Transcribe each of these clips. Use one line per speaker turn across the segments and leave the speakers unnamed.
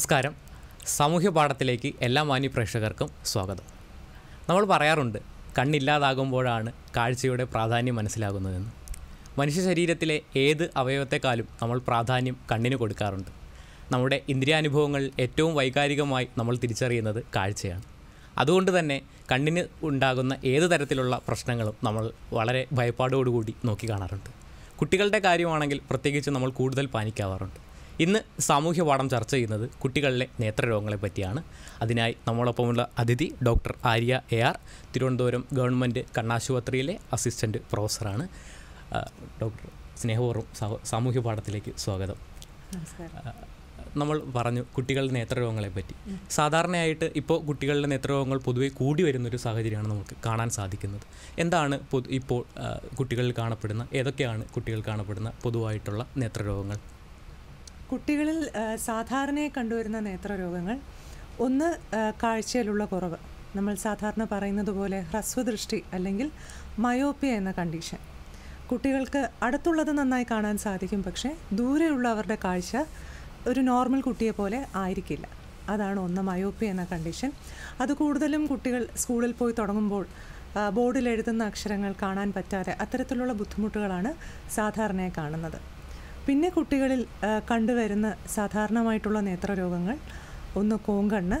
നമസ്കാരം സാമൂഹ്യ പാഠത്തിലേക്ക് എല്ലാ മാന്യ പ്രേക്ഷകർക്കും സ്വാഗതം നമ്മൾ പറയാറുണ്ട് കണ്ണില്ലാതാകുമ്പോഴാണ് കാഴ്ചയുടെ പ്രാധാന്യം മനസ്സിലാകുന്നതെന്ന് മനുഷ്യ ശരീരത്തിലെ ഏത് അവയവത്തെക്കാളും നമ്മൾ പ്രാധാന്യം കണ്ണിന് കൊടുക്കാറുണ്ട് നമ്മുടെ ഇന്ദ്രിയാനുഭവങ്ങൾ ഏറ്റവും വൈകാരികമായി നമ്മൾ തിരിച്ചറിയുന്നത് കാഴ്ചയാണ് അതുകൊണ്ട് തന്നെ കണ്ണിന് ഉണ്ടാകുന്ന ഏത് തരത്തിലുള്ള പ്രശ്നങ്ങളും നമ്മൾ വളരെ ഭയപ്പാടോടുകൂടി നോക്കി കാണാറുണ്ട് കുട്ടികളുടെ കാര്യമാണെങ്കിൽ പ്രത്യേകിച്ച് നമ്മൾ കൂടുതൽ പാനിക്കാവാറുണ്ട് ഇന്ന് സാമൂഹ്യപാഠം ചർച്ച ചെയ്യുന്നത് കുട്ടികളിലെ നേത്രരോഗങ്ങളെ പറ്റിയാണ് അതിനായി നമ്മളൊപ്പമുള്ള അതിഥി doctor Arya A R Thiruvananthapuram government കണ്ണാശുപത്രിയിലെ അസിസ്റ്റൻ്റ് പ്രൊഫസറാണ് ഡോക്ടർ സ്നേഹപൂർവ്വം സാമൂഹ്യ പാഠത്തിലേക്ക് സ്വാഗതം നമ്മൾ പറഞ്ഞു കുട്ടികളുടെ നേത്രരോഗങ്ങളെ പറ്റി സാധാരണയായിട്ട് ഇപ്പോൾ കുട്ടികളുടെ നേത്രരോഗങ്ങൾ പൊതുവെ കൂടി വരുന്നൊരു സാഹചര്യമാണ് നമുക്ക് കാണാൻ സാധിക്കുന്നത് എന്താണ് ഇപ്പോൾ കുട്ടികളിൽ കാണപ്പെടുന്ന ഏതൊക്കെയാണ് കുട്ടികളിൽ കാണപ്പെടുന്ന പൊതുവായിട്ടുള്ള നേത്രരോഗങ്ങൾ
കുട്ടികളിൽ സാധാരണയായി കണ്ടുവരുന്ന നേത്രരോഗങ്ങൾ ഒന്ന് കാഴ്ചയിലുള്ള കുറവ് നമ്മൾ സാധാരണ പറയുന്നത് പോലെ ഹ്രസ്വദൃഷ്ടി അല്ലെങ്കിൽ മയോപ്പിയ എന്ന കണ്ടീഷൻ കുട്ടികൾക്ക് അടുത്തുള്ളത് നന്നായി കാണാൻ സാധിക്കും പക്ഷേ ദൂരെയുള്ള അവരുടെ കാഴ്ച ഒരു നോർമൽ കുട്ടിയെ പോലെ ആയിരിക്കില്ല അതാണ് ഒന്ന് മയോപ്പിയ എന്ന കണ്ടീഷൻ അത് കൂടുതലും കുട്ടികൾ സ്കൂളിൽ പോയി തുടങ്ങുമ്പോൾ ബോർഡിൽ എഴുതുന്ന അക്ഷരങ്ങൾ കാണാൻ പറ്റാതെ അത്തരത്തിലുള്ള ബുദ്ധിമുട്ടുകളാണ് സാധാരണയായി കാണുന്നത് പിന്നെ കുട്ടികളിൽ കണ്ടുവരുന്ന സാധാരണമായിട്ടുള്ള നേത്രരോഗങ്ങൾ ഒന്ന് കോങ്കണ്ണ്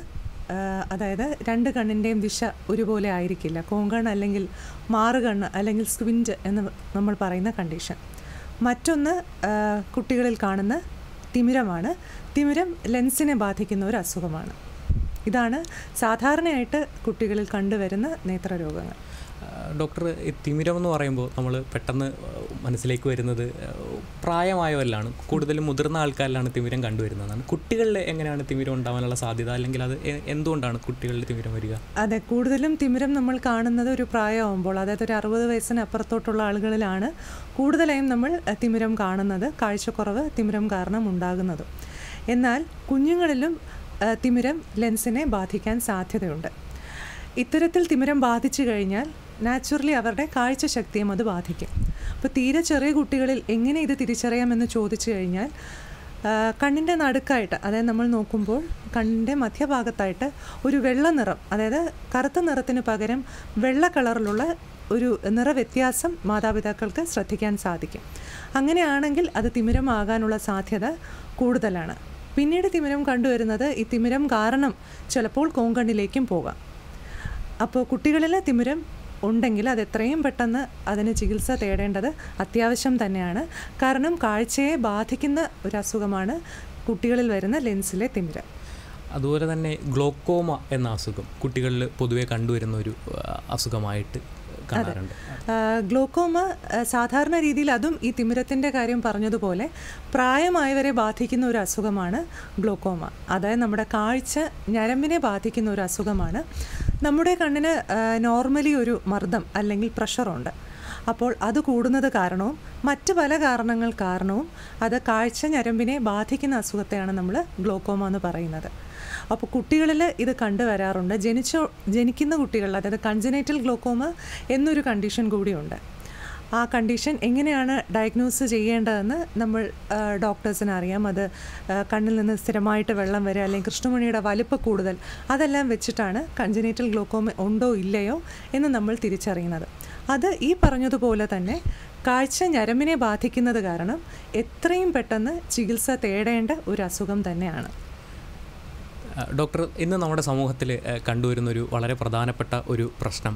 അതായത് രണ്ട് കണ്ണിൻ്റെയും ദിശ ഒരുപോലെ ആയിരിക്കില്ല കോങ്കണ്ണ് അല്ലെങ്കിൽ മാറുകണ്ണ് അല്ലെങ്കിൽ സ്ക്വിൻറ്റ് എന്ന് നമ്മൾ പറയുന്ന കണ്ടീഷൻ മറ്റൊന്ന് കുട്ടികളിൽ കാണുന്ന തിമിരമാണ് തിമിരം ലെൻസിനെ ബാധിക്കുന്ന ഒരു അസുഖമാണ് ഇതാണ് സാധാരണയായിട്ട് കുട്ടികളിൽ കണ്ടുവരുന്ന നേത്രരോഗങ്ങൾ
ഡോക്ടർ തിമിരം എന്ന് പറയുമ്പോൾ നമ്മൾ പെട്ടെന്ന് മനസ്സിലേക്ക് വരുന്നത് പ്രായമായവരിലാണ് കൂടുതലും മുതിർന്ന ആൾക്കാരിലാണ് തിമിരം കണ്ടുവരുന്നതാണ് കുട്ടികളിൽ എങ്ങനെയാണ് തിമിരം ഉണ്ടാവാനുള്ള സാധ്യത അല്ലെങ്കിൽ അത് എന്തുകൊണ്ടാണ് കുട്ടികളിൽ തിമിരം വരിക
അതെ കൂടുതലും തിമിരം നമ്മൾ കാണുന്നത് ഒരു പ്രായമാകുമ്പോൾ അതായത് ഒരു അറുപത് വയസ്സിന് അപ്പുറത്തോട്ടുള്ള ആളുകളിലാണ് കൂടുതലായും നമ്മൾ തിമിരം കാണുന്നത് കാഴ്ചക്കുറവ് തിമിരം കാരണം ഉണ്ടാകുന്നത് എന്നാൽ കുഞ്ഞുങ്ങളിലും തിമിരം ലെൻസിനെ ബാധിക്കാൻ സാധ്യതയുണ്ട് ഇത്തരത്തിൽ തിമിരം ബാധിച്ചു കഴിഞ്ഞാൽ നാച്ചുറലി അവരുടെ ശക്തിയും അത് ബാധിക്കും അപ്പോൾ തീരെ ചെറിയ കുട്ടികളിൽ എങ്ങനെ ഇത് തിരിച്ചറിയാമെന്ന് ചോദിച്ചു കഴിഞ്ഞാൽ കണ്ണിൻ്റെ നടുക്കായിട്ട് അതായത് നമ്മൾ നോക്കുമ്പോൾ കണ്ണിൻ്റെ മധ്യഭാഗത്തായിട്ട് ഒരു വെള്ള നിറം അതായത് കറുത്ത നിറത്തിന് പകരം വെള്ള കളറിലുള്ള ഒരു നിറവ്യത്യാസം മാതാപിതാക്കൾക്ക് ശ്രദ്ധിക്കാൻ സാധിക്കും അങ്ങനെയാണെങ്കിൽ അത് തിമിരമാകാനുള്ള സാധ്യത കൂടുതലാണ് പിന്നീട് തിമിരം കണ്ടുവരുന്നത് ഈ തിമിരം കാരണം ചിലപ്പോൾ കോങ്കണ്ണിലേക്കും പോകാം അപ്പോൾ കുട്ടികളിലെ തിമിരം ഉണ്ടെങ്കിൽ അത് എത്രയും പെട്ടെന്ന് അതിന് ചികിത്സ തേടേണ്ടത് അത്യാവശ്യം തന്നെയാണ് കാരണം കാഴ്ചയെ ബാധിക്കുന്ന ഒരു അസുഖമാണ് കുട്ടികളിൽ വരുന്ന ലെൻസിലെ തിമിര
അതുപോലെ തന്നെ ഗ്ലോക്കോമ എന്ന അസുഖം കുട്ടികളിൽ പൊതുവെ കണ്ടുവരുന്ന ഒരു അസുഖമായിട്ട് കാണാറുണ്ട്
ഗ്ലോക്കോമ സാധാരണ രീതിയിൽ അതും ഈ തിമിരത്തിൻ്റെ കാര്യം പറഞ്ഞതുപോലെ പ്രായമായവരെ ബാധിക്കുന്ന ഒരു അസുഖമാണ് ഗ്ലോക്കോമ അതായത് നമ്മുടെ കാഴ്ച ഞരമ്പിനെ ബാധിക്കുന്ന ഒരു അസുഖമാണ് നമ്മുടെ കണ്ണിന് നോർമലി ഒരു മർദ്ദം അല്ലെങ്കിൽ പ്രഷറുണ്ട് അപ്പോൾ അത് കൂടുന്നത് കാരണവും മറ്റ് പല കാരണങ്ങൾ കാരണവും അത് കാഴ്ച ഞരമ്പിനെ ബാധിക്കുന്ന അസുഖത്തെയാണ് നമ്മൾ ഗ്ലോക്കോമ എന്ന് പറയുന്നത് അപ്പോൾ കുട്ടികളിൽ ഇത് കണ്ടുവരാറുണ്ട് ജനിച്ച ജനിക്കുന്ന കുട്ടികളിൽ അതായത് കൺജനേറ്റൽ ഗ്ലോക്കോമ എന്നൊരു കണ്ടീഷൻ കൂടിയുണ്ട് ആ കണ്ടീഷൻ എങ്ങനെയാണ് ഡയഗ്നോസ് ചെയ്യേണ്ടതെന്ന് നമ്മൾ ഡോക്ടേഴ്സിന് അറിയാം അത് കണ്ണിൽ നിന്ന് സ്ഥിരമായിട്ട് വെള്ളം വരിക അല്ലെങ്കിൽ കൃഷ്ണമണിയുടെ വലിപ്പ് കൂടുതൽ അതെല്ലാം വെച്ചിട്ടാണ് കൺജനേറ്റൽ ഗ്ലോക്കോമ ഉണ്ടോ ഇല്ലയോ എന്ന് നമ്മൾ തിരിച്ചറിയുന്നത് അത് ഈ പറഞ്ഞതുപോലെ തന്നെ കാഴ്ച ഞരമ്പിനെ ബാധിക്കുന്നത് കാരണം എത്രയും പെട്ടെന്ന് ചികിത്സ തേടേണ്ട ഒരു അസുഖം തന്നെയാണ്
ഡോക്ടർ ഇന്ന് നമ്മുടെ സമൂഹത്തിൽ കണ്ടുവരുന്നൊരു വളരെ പ്രധാനപ്പെട്ട ഒരു പ്രശ്നം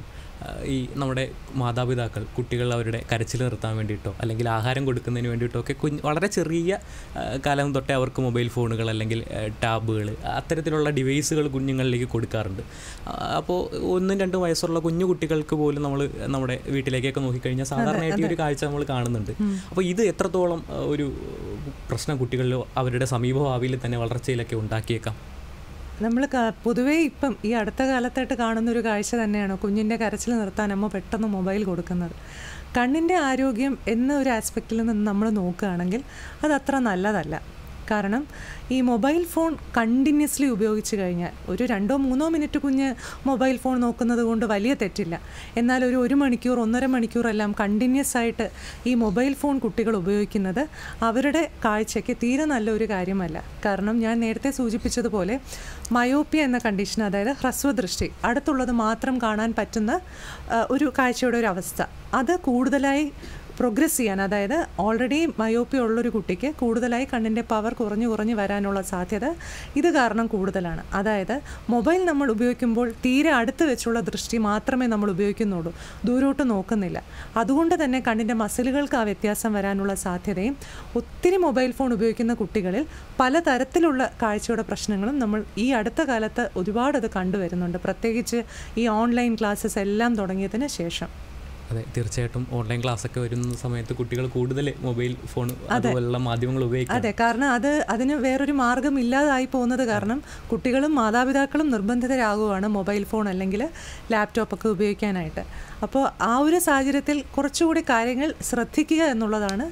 ഈ നമ്മുടെ മാതാപിതാക്കൾ കുട്ടികൾ അവരുടെ കരച്ചിൽ നിർത്താൻ വേണ്ടിയിട്ടോ അല്ലെങ്കിൽ ആഹാരം കൊടുക്കുന്നതിന് വേണ്ടിയിട്ടോ ഒക്കെ കുഞ്ഞ് വളരെ ചെറിയ കാലം തൊട്ടേ അവർക്ക് മൊബൈൽ ഫോണുകൾ അല്ലെങ്കിൽ ടാബുകൾ അത്തരത്തിലുള്ള ഡിവൈസുകൾ കുഞ്ഞുങ്ങളിലേക്ക് കൊടുക്കാറുണ്ട് അപ്പോൾ ഒന്നും രണ്ടും വയസ്സുള്ള കുഞ്ഞു കുട്ടികൾക്ക് പോലും നമ്മൾ നമ്മുടെ വീട്ടിലേക്കൊക്കെ നോക്കിക്കഴിഞ്ഞാൽ സാധാരണയായിട്ട് ഒരു കാഴ്ച നമ്മൾ കാണുന്നുണ്ട് അപ്പോൾ ഇത് എത്രത്തോളം ഒരു പ്രശ്നം കുട്ടികളിലോ അവരുടെ സമീപഭാവിയിൽ തന്നെ വളർച്ചയിലൊക്കെ ഉണ്ടാക്കിയേക്കാം
നമ്മൾ പൊതുവേ ഇപ്പം ഈ അടുത്ത കാലത്തായിട്ട് ഒരു കാഴ്ച തന്നെയാണ് കുഞ്ഞിൻ്റെ കരച്ചിൽ നിർത്താൻ അമ്മ പെട്ടെന്ന് മൊബൈൽ കൊടുക്കുന്നത് കണ്ണിൻ്റെ ആരോഗ്യം എന്ന ഒരു ആസ്പെക്റ്റിൽ നിന്ന് നമ്മൾ നോക്കുകയാണെങ്കിൽ അത് അത്ര നല്ലതല്ല കാരണം ഈ മൊബൈൽ ഫോൺ കണ്ടിന്യൂസ്ലി ഉപയോഗിച്ച് കഴിഞ്ഞാൽ ഒരു രണ്ടോ മൂന്നോ മിനിറ്റ് കുഞ്ഞ് മൊബൈൽ ഫോൺ നോക്കുന്നത് കൊണ്ട് വലിയ തെറ്റില്ല എന്നാൽ ഒരു ഒരു മണിക്കൂർ ഒന്നര മണിക്കൂർ എല്ലാം കണ്ടിന്യൂസ് ആയിട്ട് ഈ മൊബൈൽ ഫോൺ കുട്ടികൾ ഉപയോഗിക്കുന്നത് അവരുടെ കാഴ്ചയ്ക്ക് തീരെ നല്ലൊരു കാര്യമല്ല കാരണം ഞാൻ നേരത്തെ സൂചിപ്പിച്ചതുപോലെ മയോപ്പിയ എന്ന കണ്ടീഷൻ അതായത് ഹ്രസ്വദൃഷ്ടി അടുത്തുള്ളത് മാത്രം കാണാൻ പറ്റുന്ന ഒരു കാഴ്ചയുടെ ഒരു അവസ്ഥ അത് കൂടുതലായി പ്രോഗ്രസ് ചെയ്യാൻ അതായത് ഓൾറെഡി മയോപ്പി ഉള്ളൊരു കുട്ടിക്ക് കൂടുതലായി കണ്ണിൻ്റെ പവർ കുറഞ്ഞു കുറഞ്ഞു വരാനുള്ള സാധ്യത ഇത് കാരണം കൂടുതലാണ് അതായത് മൊബൈൽ നമ്മൾ ഉപയോഗിക്കുമ്പോൾ തീരെ അടുത്ത് വെച്ചുള്ള ദൃഷ്ടി മാത്രമേ നമ്മൾ ഉപയോഗിക്കുന്നുള്ളൂ ദൂരോട്ട് നോക്കുന്നില്ല അതുകൊണ്ട് തന്നെ കണ്ണിൻ്റെ മസിലുകൾക്ക് ആ വ്യത്യാസം വരാനുള്ള സാധ്യതയും ഒത്തിരി മൊബൈൽ ഫോൺ ഉപയോഗിക്കുന്ന കുട്ടികളിൽ പലതരത്തിലുള്ള കാഴ്ചയുടെ പ്രശ്നങ്ങളും നമ്മൾ ഈ അടുത്ത കാലത്ത് ഒരുപാടത് കണ്ടുവരുന്നുണ്ട് പ്രത്യേകിച്ച് ഈ ഓൺലൈൻ ക്ലാസ്സസ് എല്ലാം തുടങ്ങിയതിന് ശേഷം
അതെ തീർച്ചയായിട്ടും ഓൺലൈൻ ക്ലാസ് ഒക്കെ വരുന്ന സമയത്ത് കുട്ടികൾ കൂടുതൽ മൊബൈൽ ഫോൺ അതുപോലുള്ള മാധ്യമങ്ങൾ ഉപയോഗിക്കും അതെ
കാരണം അത് അതിന് വേറൊരു മാർഗം ഇല്ലാതായി പോകുന്നത് കാരണം കുട്ടികളും മാതാപിതാക്കളും നിർബന്ധിതരാകുവാണ് മൊബൈൽ ഫോൺ അല്ലെങ്കിൽ ലാപ്ടോപ്പ് ഒക്കെ ഉപയോഗിക്കാനായിട്ട് അപ്പോൾ ആ ഒരു സാഹചര്യത്തിൽ കുറച്ചുകൂടി കാര്യങ്ങൾ ശ്രദ്ധിക്കുക എന്നുള്ളതാണ്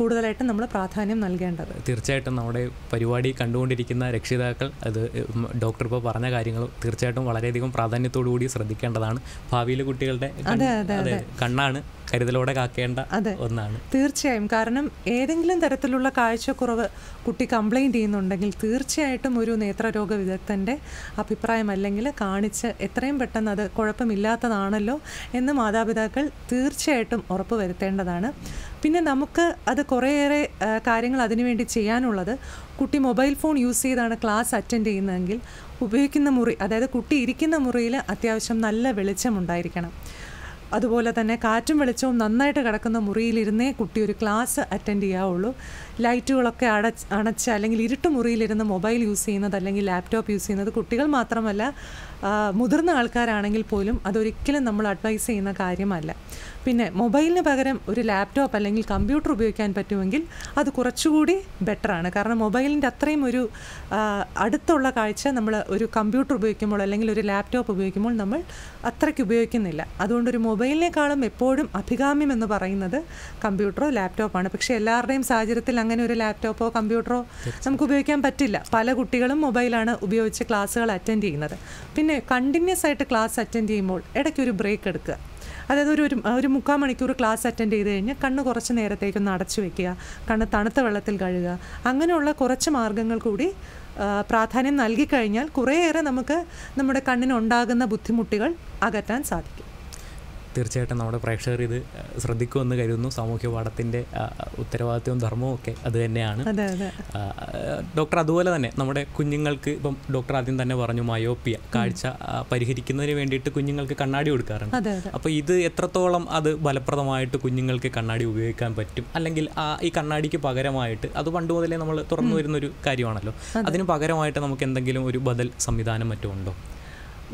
കൂടുതലായിട്ട് നമ്മൾ പ്രാധാന്യം നൽകേണ്ടത്
തീർച്ചയായിട്ടും നമ്മുടെ പരിപാടി കണ്ടുകൊണ്ടിരിക്കുന്ന രക്ഷിതാക്കൾ അത് ഡോക്ടർ ഇപ്പോൾ പറഞ്ഞ കാര്യങ്ങൾ തീർച്ചയായിട്ടും വളരെയധികം പ്രാധാന്യത്തോടു കൂടി ശ്രദ്ധിക്കേണ്ടതാണ് ഭാവിയിലെ കുട്ടികളുടെ കണ്ണാണ് കരുതലോടെ കാക്കേണ്ട ഒന്നാണ്
തീർച്ചയായും കാരണം ഏതെങ്കിലും തരത്തിലുള്ള കാഴ്ചക്കുറവ് കുട്ടി കംപ്ലൈൻറ്റ് ചെയ്യുന്നുണ്ടെങ്കിൽ തീർച്ചയായിട്ടും ഒരു നേത്രരോഗ വിദഗ്ധൻ്റെ അഭിപ്രായം അല്ലെങ്കിൽ കാണിച്ച് എത്രയും പെട്ടെന്ന് അത് കുഴപ്പമില്ലാത്തതാണല്ലോ എന്ന് മാതാപിതാക്കൾ തീർച്ചയായിട്ടും ഉറപ്പ് വരുത്തേണ്ടതാണ് പിന്നെ നമുക്ക് അത് കുറേയേറെ കാര്യങ്ങൾ അതിനുവേണ്ടി ചെയ്യാനുള്ളത് കുട്ടി മൊബൈൽ ഫോൺ യൂസ് ചെയ്താണ് ക്ലാസ് അറ്റൻഡ് ചെയ്യുന്നതെങ്കിൽ ഉപയോഗിക്കുന്ന മുറി അതായത് കുട്ടി ഇരിക്കുന്ന മുറിയിൽ അത്യാവശ്യം നല്ല വെളിച്ചം ഉണ്ടായിരിക്കണം അതുപോലെ തന്നെ കാറ്റും വെളിച്ചവും നന്നായിട്ട് കിടക്കുന്ന മുറിയിലിരുന്നേ കുട്ടി ഒരു ക്ലാസ് അറ്റൻഡ് ചെയ്യാവുള്ളൂ ലൈറ്റുകളൊക്കെ അട അണച്ച് അല്ലെങ്കിൽ ഇരുട്ട് മുറിയിലിരുന്ന് മൊബൈൽ യൂസ് ചെയ്യുന്നത് അല്ലെങ്കിൽ ലാപ്ടോപ്പ് യൂസ് ചെയ്യുന്നത് കുട്ടികൾ മാത്രമല്ല മുതിർന്ന ആൾക്കാരാണെങ്കിൽ പോലും അതൊരിക്കലും നമ്മൾ അഡ്വൈസ് ചെയ്യുന്ന കാര്യമല്ല പിന്നെ മൊബൈലിന് പകരം ഒരു ലാപ്ടോപ്പ് അല്ലെങ്കിൽ കമ്പ്യൂട്ടർ ഉപയോഗിക്കാൻ പറ്റുമെങ്കിൽ അത് കുറച്ചുകൂടി ബെറ്ററാണ് കാരണം മൊബൈലിൻ്റെ അത്രയും ഒരു അടുത്തുള്ള കാഴ്ച നമ്മൾ ഒരു കമ്പ്യൂട്ടർ ഉപയോഗിക്കുമ്പോൾ അല്ലെങ്കിൽ ഒരു ലാപ്ടോപ്പ് ഉപയോഗിക്കുമ്പോൾ നമ്മൾ അത്രയ്ക്ക് ഉപയോഗിക്കുന്നില്ല അതുകൊണ്ട് ഒരു മൊബൈലിനേക്കാളും എപ്പോഴും അഭികാമ്യം എന്ന് പറയുന്നത് കമ്പ്യൂട്ടറോ ലാപ്ടോപ്പാണ് പക്ഷേ എല്ലാവരുടെയും സാഹചര്യത്തിൽ അങ്ങനെ ഒരു ലാപ്ടോപ്പോ കമ്പ്യൂട്ടറോ നമുക്ക് ഉപയോഗിക്കാൻ പറ്റില്ല പല കുട്ടികളും മൊബൈലാണ് ഉപയോഗിച്ച് ക്ലാസ്സുകൾ അറ്റൻഡ് ചെയ്യുന്നത് പിന്നെ കണ്ടിന്യൂസ് ആയിട്ട് ക്ലാസ് അറ്റൻഡ് ചെയ്യുമ്പോൾ ഇടയ്ക്കൊരു ബ്രേക്ക് എടുക്കുക അതായത് ഒരു ഒരു മുക്കാൽ മണിക്കൂർ ക്ലാസ് അറ്റൻഡ് ചെയ്ത് കഴിഞ്ഞാൽ കണ്ണ് കുറച്ച് നേരത്തേക്കൊന്ന് അടച്ചു വെക്കുക കണ്ണ് തണുത്ത വെള്ളത്തിൽ കഴുകുക അങ്ങനെയുള്ള കുറച്ച് മാർഗങ്ങൾ കൂടി പ്രാധാന്യം നൽകിക്കഴിഞ്ഞാൽ കുറേയേറെ നമുക്ക് നമ്മുടെ കണ്ണിനുണ്ടാകുന്ന ബുദ്ധിമുട്ടുകൾ അകറ്റാൻ സാധിക്കും
തീർച്ചയായിട്ടും നമ്മുടെ പ്രേക്ഷകർ ഇത് ശ്രദ്ധിക്കുമെന്ന് കരുതുന്നു സാമൂഹ്യ പാഠത്തിൻ്റെ ഉത്തരവാദിത്വവും ധർമ്മവും ഒക്കെ അത് തന്നെയാണ് ഡോക്ടർ അതുപോലെ തന്നെ നമ്മുടെ കുഞ്ഞുങ്ങൾക്ക് ഇപ്പം ഡോക്ടർ ആദ്യം തന്നെ പറഞ്ഞു മയോപ്പിയ കാഴ്ച പരിഹരിക്കുന്നതിന് വേണ്ടിയിട്ട് കുഞ്ഞുങ്ങൾക്ക് കണ്ണാടി കൊടുക്കാറുണ്ട് അപ്പോൾ ഇത് എത്രത്തോളം അത് ഫലപ്രദമായിട്ട് കുഞ്ഞുങ്ങൾക്ക് കണ്ണാടി ഉപയോഗിക്കാൻ പറ്റും അല്ലെങ്കിൽ ആ ഈ കണ്ണാടിക്ക് പകരമായിട്ട് അത് പണ്ട് മുതലേ നമ്മൾ തുറന്നു വരുന്നൊരു കാര്യമാണല്ലോ അതിന് പകരമായിട്ട് നമുക്ക് എന്തെങ്കിലും ഒരു ബദൽ സംവിധാനം മറ്റും ഉണ്ടോ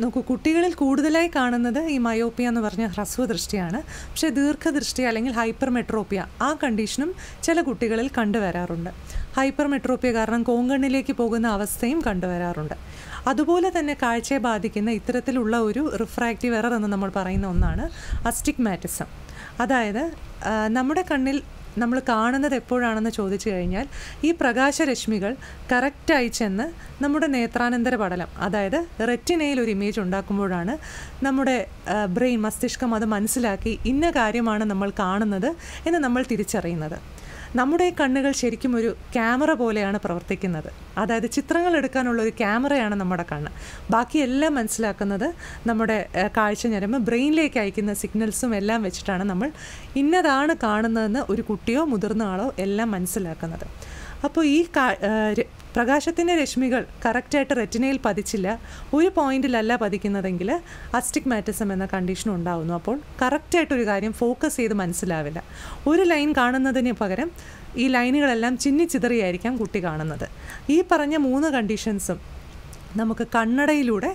നോക്കൂ കുട്ടികളിൽ കൂടുതലായി കാണുന്നത് ഈ മയോപ്പിയ എന്ന് പറഞ്ഞ ഹ്രസ്വ ദൃഷ്ടിയാണ് പക്ഷേ ദീർഘദൃഷ്ടി അല്ലെങ്കിൽ ഹൈപ്പർ മെട്രോപ്പിയ ആ കണ്ടീഷനും ചില കുട്ടികളിൽ കണ്ടുവരാറുണ്ട് ഹൈപ്പർ മെട്രോപ്പിയ കാരണം കോങ്കണ്ണിലേക്ക് പോകുന്ന അവസ്ഥയും കണ്ടുവരാറുണ്ട് അതുപോലെ തന്നെ കാഴ്ചയെ ബാധിക്കുന്ന ഇത്തരത്തിലുള്ള ഒരു റിഫ്രാക്റ്റീവ് എറർ എന്ന് നമ്മൾ പറയുന്ന ഒന്നാണ് അസ്റ്റിഗ്മാറ്റിസം അതായത് നമ്മുടെ കണ്ണിൽ നമ്മൾ കാണുന്നത് എപ്പോഴാണെന്ന് ചോദിച്ചു കഴിഞ്ഞാൽ ഈ പ്രകാശരശ്മികൾ കറക്റ്റായി ചെന്ന് നമ്മുടെ നേത്രാനന്തര പടലം അതായത് റെറ്റിനയിൽ ഒരു ഇമേജ് ഉണ്ടാക്കുമ്പോഴാണ് നമ്മുടെ ബ്രെയിൻ മസ്തിഷ്കം അത് മനസ്സിലാക്കി ഇന്ന കാര്യമാണ് നമ്മൾ കാണുന്നത് എന്ന് നമ്മൾ തിരിച്ചറിയുന്നത് നമ്മുടെ കണ്ണുകൾ ശരിക്കും ഒരു ക്യാമറ പോലെയാണ് പ്രവർത്തിക്കുന്നത് അതായത് ചിത്രങ്ങൾ എടുക്കാനുള്ള ഒരു ക്യാമറയാണ് നമ്മുടെ കണ്ണ് ബാക്കി എല്ലാം മനസ്സിലാക്കുന്നത് നമ്മുടെ കാഴ്ച ഞരമ്പ് ബ്രെയിനിലേക്ക് അയക്കുന്ന സിഗ്നൽസും എല്ലാം വെച്ചിട്ടാണ് നമ്മൾ ഇന്നതാണ് കാണുന്നതെന്ന് ഒരു കുട്ടിയോ മുതിർന്ന ആളോ എല്ലാം മനസ്സിലാക്കുന്നത് അപ്പോൾ ഈ പ്രകാശത്തിൻ്റെ രശ്മികൾ കറക്റ്റായിട്ട് റെറ്റിനയിൽ പതിച്ചില്ല ഒരു പോയിന്റിലല്ല പതിക്കുന്നതെങ്കിൽ അസ്റ്റിഗ്മാറ്റിസം എന്ന കണ്ടീഷൻ ഉണ്ടാകുന്നു അപ്പോൾ കറക്റ്റായിട്ടൊരു കാര്യം ഫോക്കസ് ചെയ്ത് മനസ്സിലാവില്ല ഒരു ലൈൻ കാണുന്നതിന് പകരം ഈ ലൈനുകളെല്ലാം ചിന്നി ചിതറിയായിരിക്കാം കുട്ടി കാണുന്നത് ഈ പറഞ്ഞ മൂന്ന് കണ്ടീഷൻസും നമുക്ക് കണ്ണടയിലൂടെ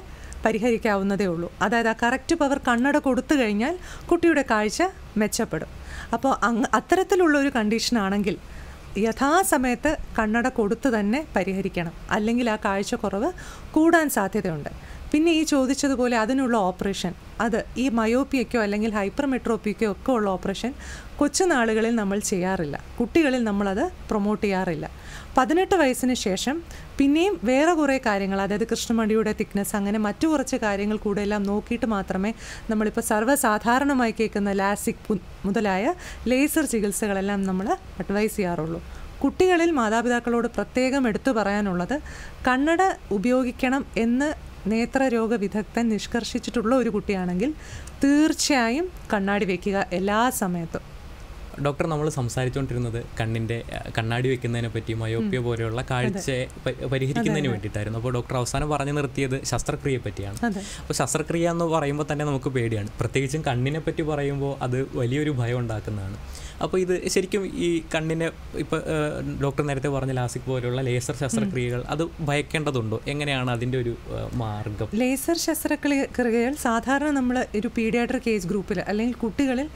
പരിഹരിക്കാവുന്നതേ ഉള്ളൂ അതായത് ആ കറക്റ്റ് പവർ കണ്ണട കൊടുത്തു കഴിഞ്ഞാൽ കുട്ടിയുടെ കാഴ്ച മെച്ചപ്പെടും അപ്പോൾ അങ് അത്തരത്തിലുള്ള ഒരു കണ്ടീഷനാണെങ്കിൽ യഥാസമയത്ത് കണ്ണട കൊടുത്തു തന്നെ പരിഹരിക്കണം അല്ലെങ്കിൽ ആ കാഴ്ചക്കുറവ് കൂടാൻ സാധ്യതയുണ്ട് പിന്നെ ഈ ചോദിച്ചതുപോലെ അതിനുള്ള ഓപ്പറേഷൻ അത് ഈ മയോപ്പിയയ്ക്കോ അല്ലെങ്കിൽ ഹൈപ്പർമെട്രോപ്പിയയ്ക്കോ ഒക്കെ ഉള്ള ഓപ്പറേഷൻ കൊച്ചുനാളുകളിൽ നമ്മൾ ചെയ്യാറില്ല കുട്ടികളിൽ നമ്മളത് പ്രൊമോട്ട് ചെയ്യാറില്ല പതിനെട്ട് വയസ്സിന് ശേഷം പിന്നെയും വേറെ കുറേ കാര്യങ്ങൾ അതായത് കൃഷ്ണമണിയുടെ തിക്നെസ് അങ്ങനെ മറ്റു കുറച്ച് കാര്യങ്ങൾ കൂടെ എല്ലാം നോക്കിയിട്ട് മാത്രമേ നമ്മളിപ്പോൾ സർവ്വസാധാരണമായി കേൾക്കുന്ന ലാസിക് മുതലായ ലേസർ ചികിത്സകളെല്ലാം നമ്മൾ അഡ്വൈസ് ചെയ്യാറുള്ളൂ കുട്ടികളിൽ മാതാപിതാക്കളോട് പ്രത്യേകം എടുത്തു പറയാനുള്ളത് കണ്ണട ഉപയോഗിക്കണം എന്ന് നേത്രരോഗ വിദഗ്ധൻ നിഷ്കർഷിച്ചിട്ടുള്ള ഒരു കുട്ടിയാണെങ്കിൽ തീർച്ചയായും കണ്ണാടി വയ്ക്കുക എല്ലാ സമയത്തും
ഡോക്ടർ നമ്മൾ സംസാരിച്ചുകൊണ്ടിരുന്നത് കണ്ണിൻ്റെ കണ്ണാടി വെക്കുന്നതിനെ പറ്റി മയോപ്പിയ പോലെയുള്ള കാഴ്ച പരിഹരിക്കുന്നതിന് വേണ്ടിയിട്ടായിരുന്നു അപ്പോൾ ഡോക്ടർ അവസാനം പറഞ്ഞു നിർത്തിയത് ശസ്ത്രക്രിയയെ പറ്റിയാണ് അപ്പോൾ ശസ്ത്രക്രിയ എന്ന് പറയുമ്പോൾ തന്നെ നമുക്ക് പേടിയാണ് പ്രത്യേകിച്ചും കണ്ണിനെ പറ്റി പറയുമ്പോൾ അത് വലിയൊരു ഭയം ഉണ്ടാക്കുന്നതാണ് അപ്പോൾ ഇത് ശരിക്കും ഈ കണ്ണിനെ ഇപ്പോൾ ഡോക്ടർ നേരത്തെ പറഞ്ഞ ലാസിക് പോലെയുള്ള ലേസർ ശസ്ത്രക്രിയകൾ അത് ഭയക്കേണ്ടതുണ്ടോ എങ്ങനെയാണ് അതിൻ്റെ ഒരു മാർഗം
ലേസർ ശസ്ത്രക്രിയകൾ സാധാരണ നമ്മൾ ഒരു പീഡിയാട്രിക് ഏജ് ഗ്രൂപ്പിൽ അല്ലെങ്കിൽ കുട്ടികളിൽ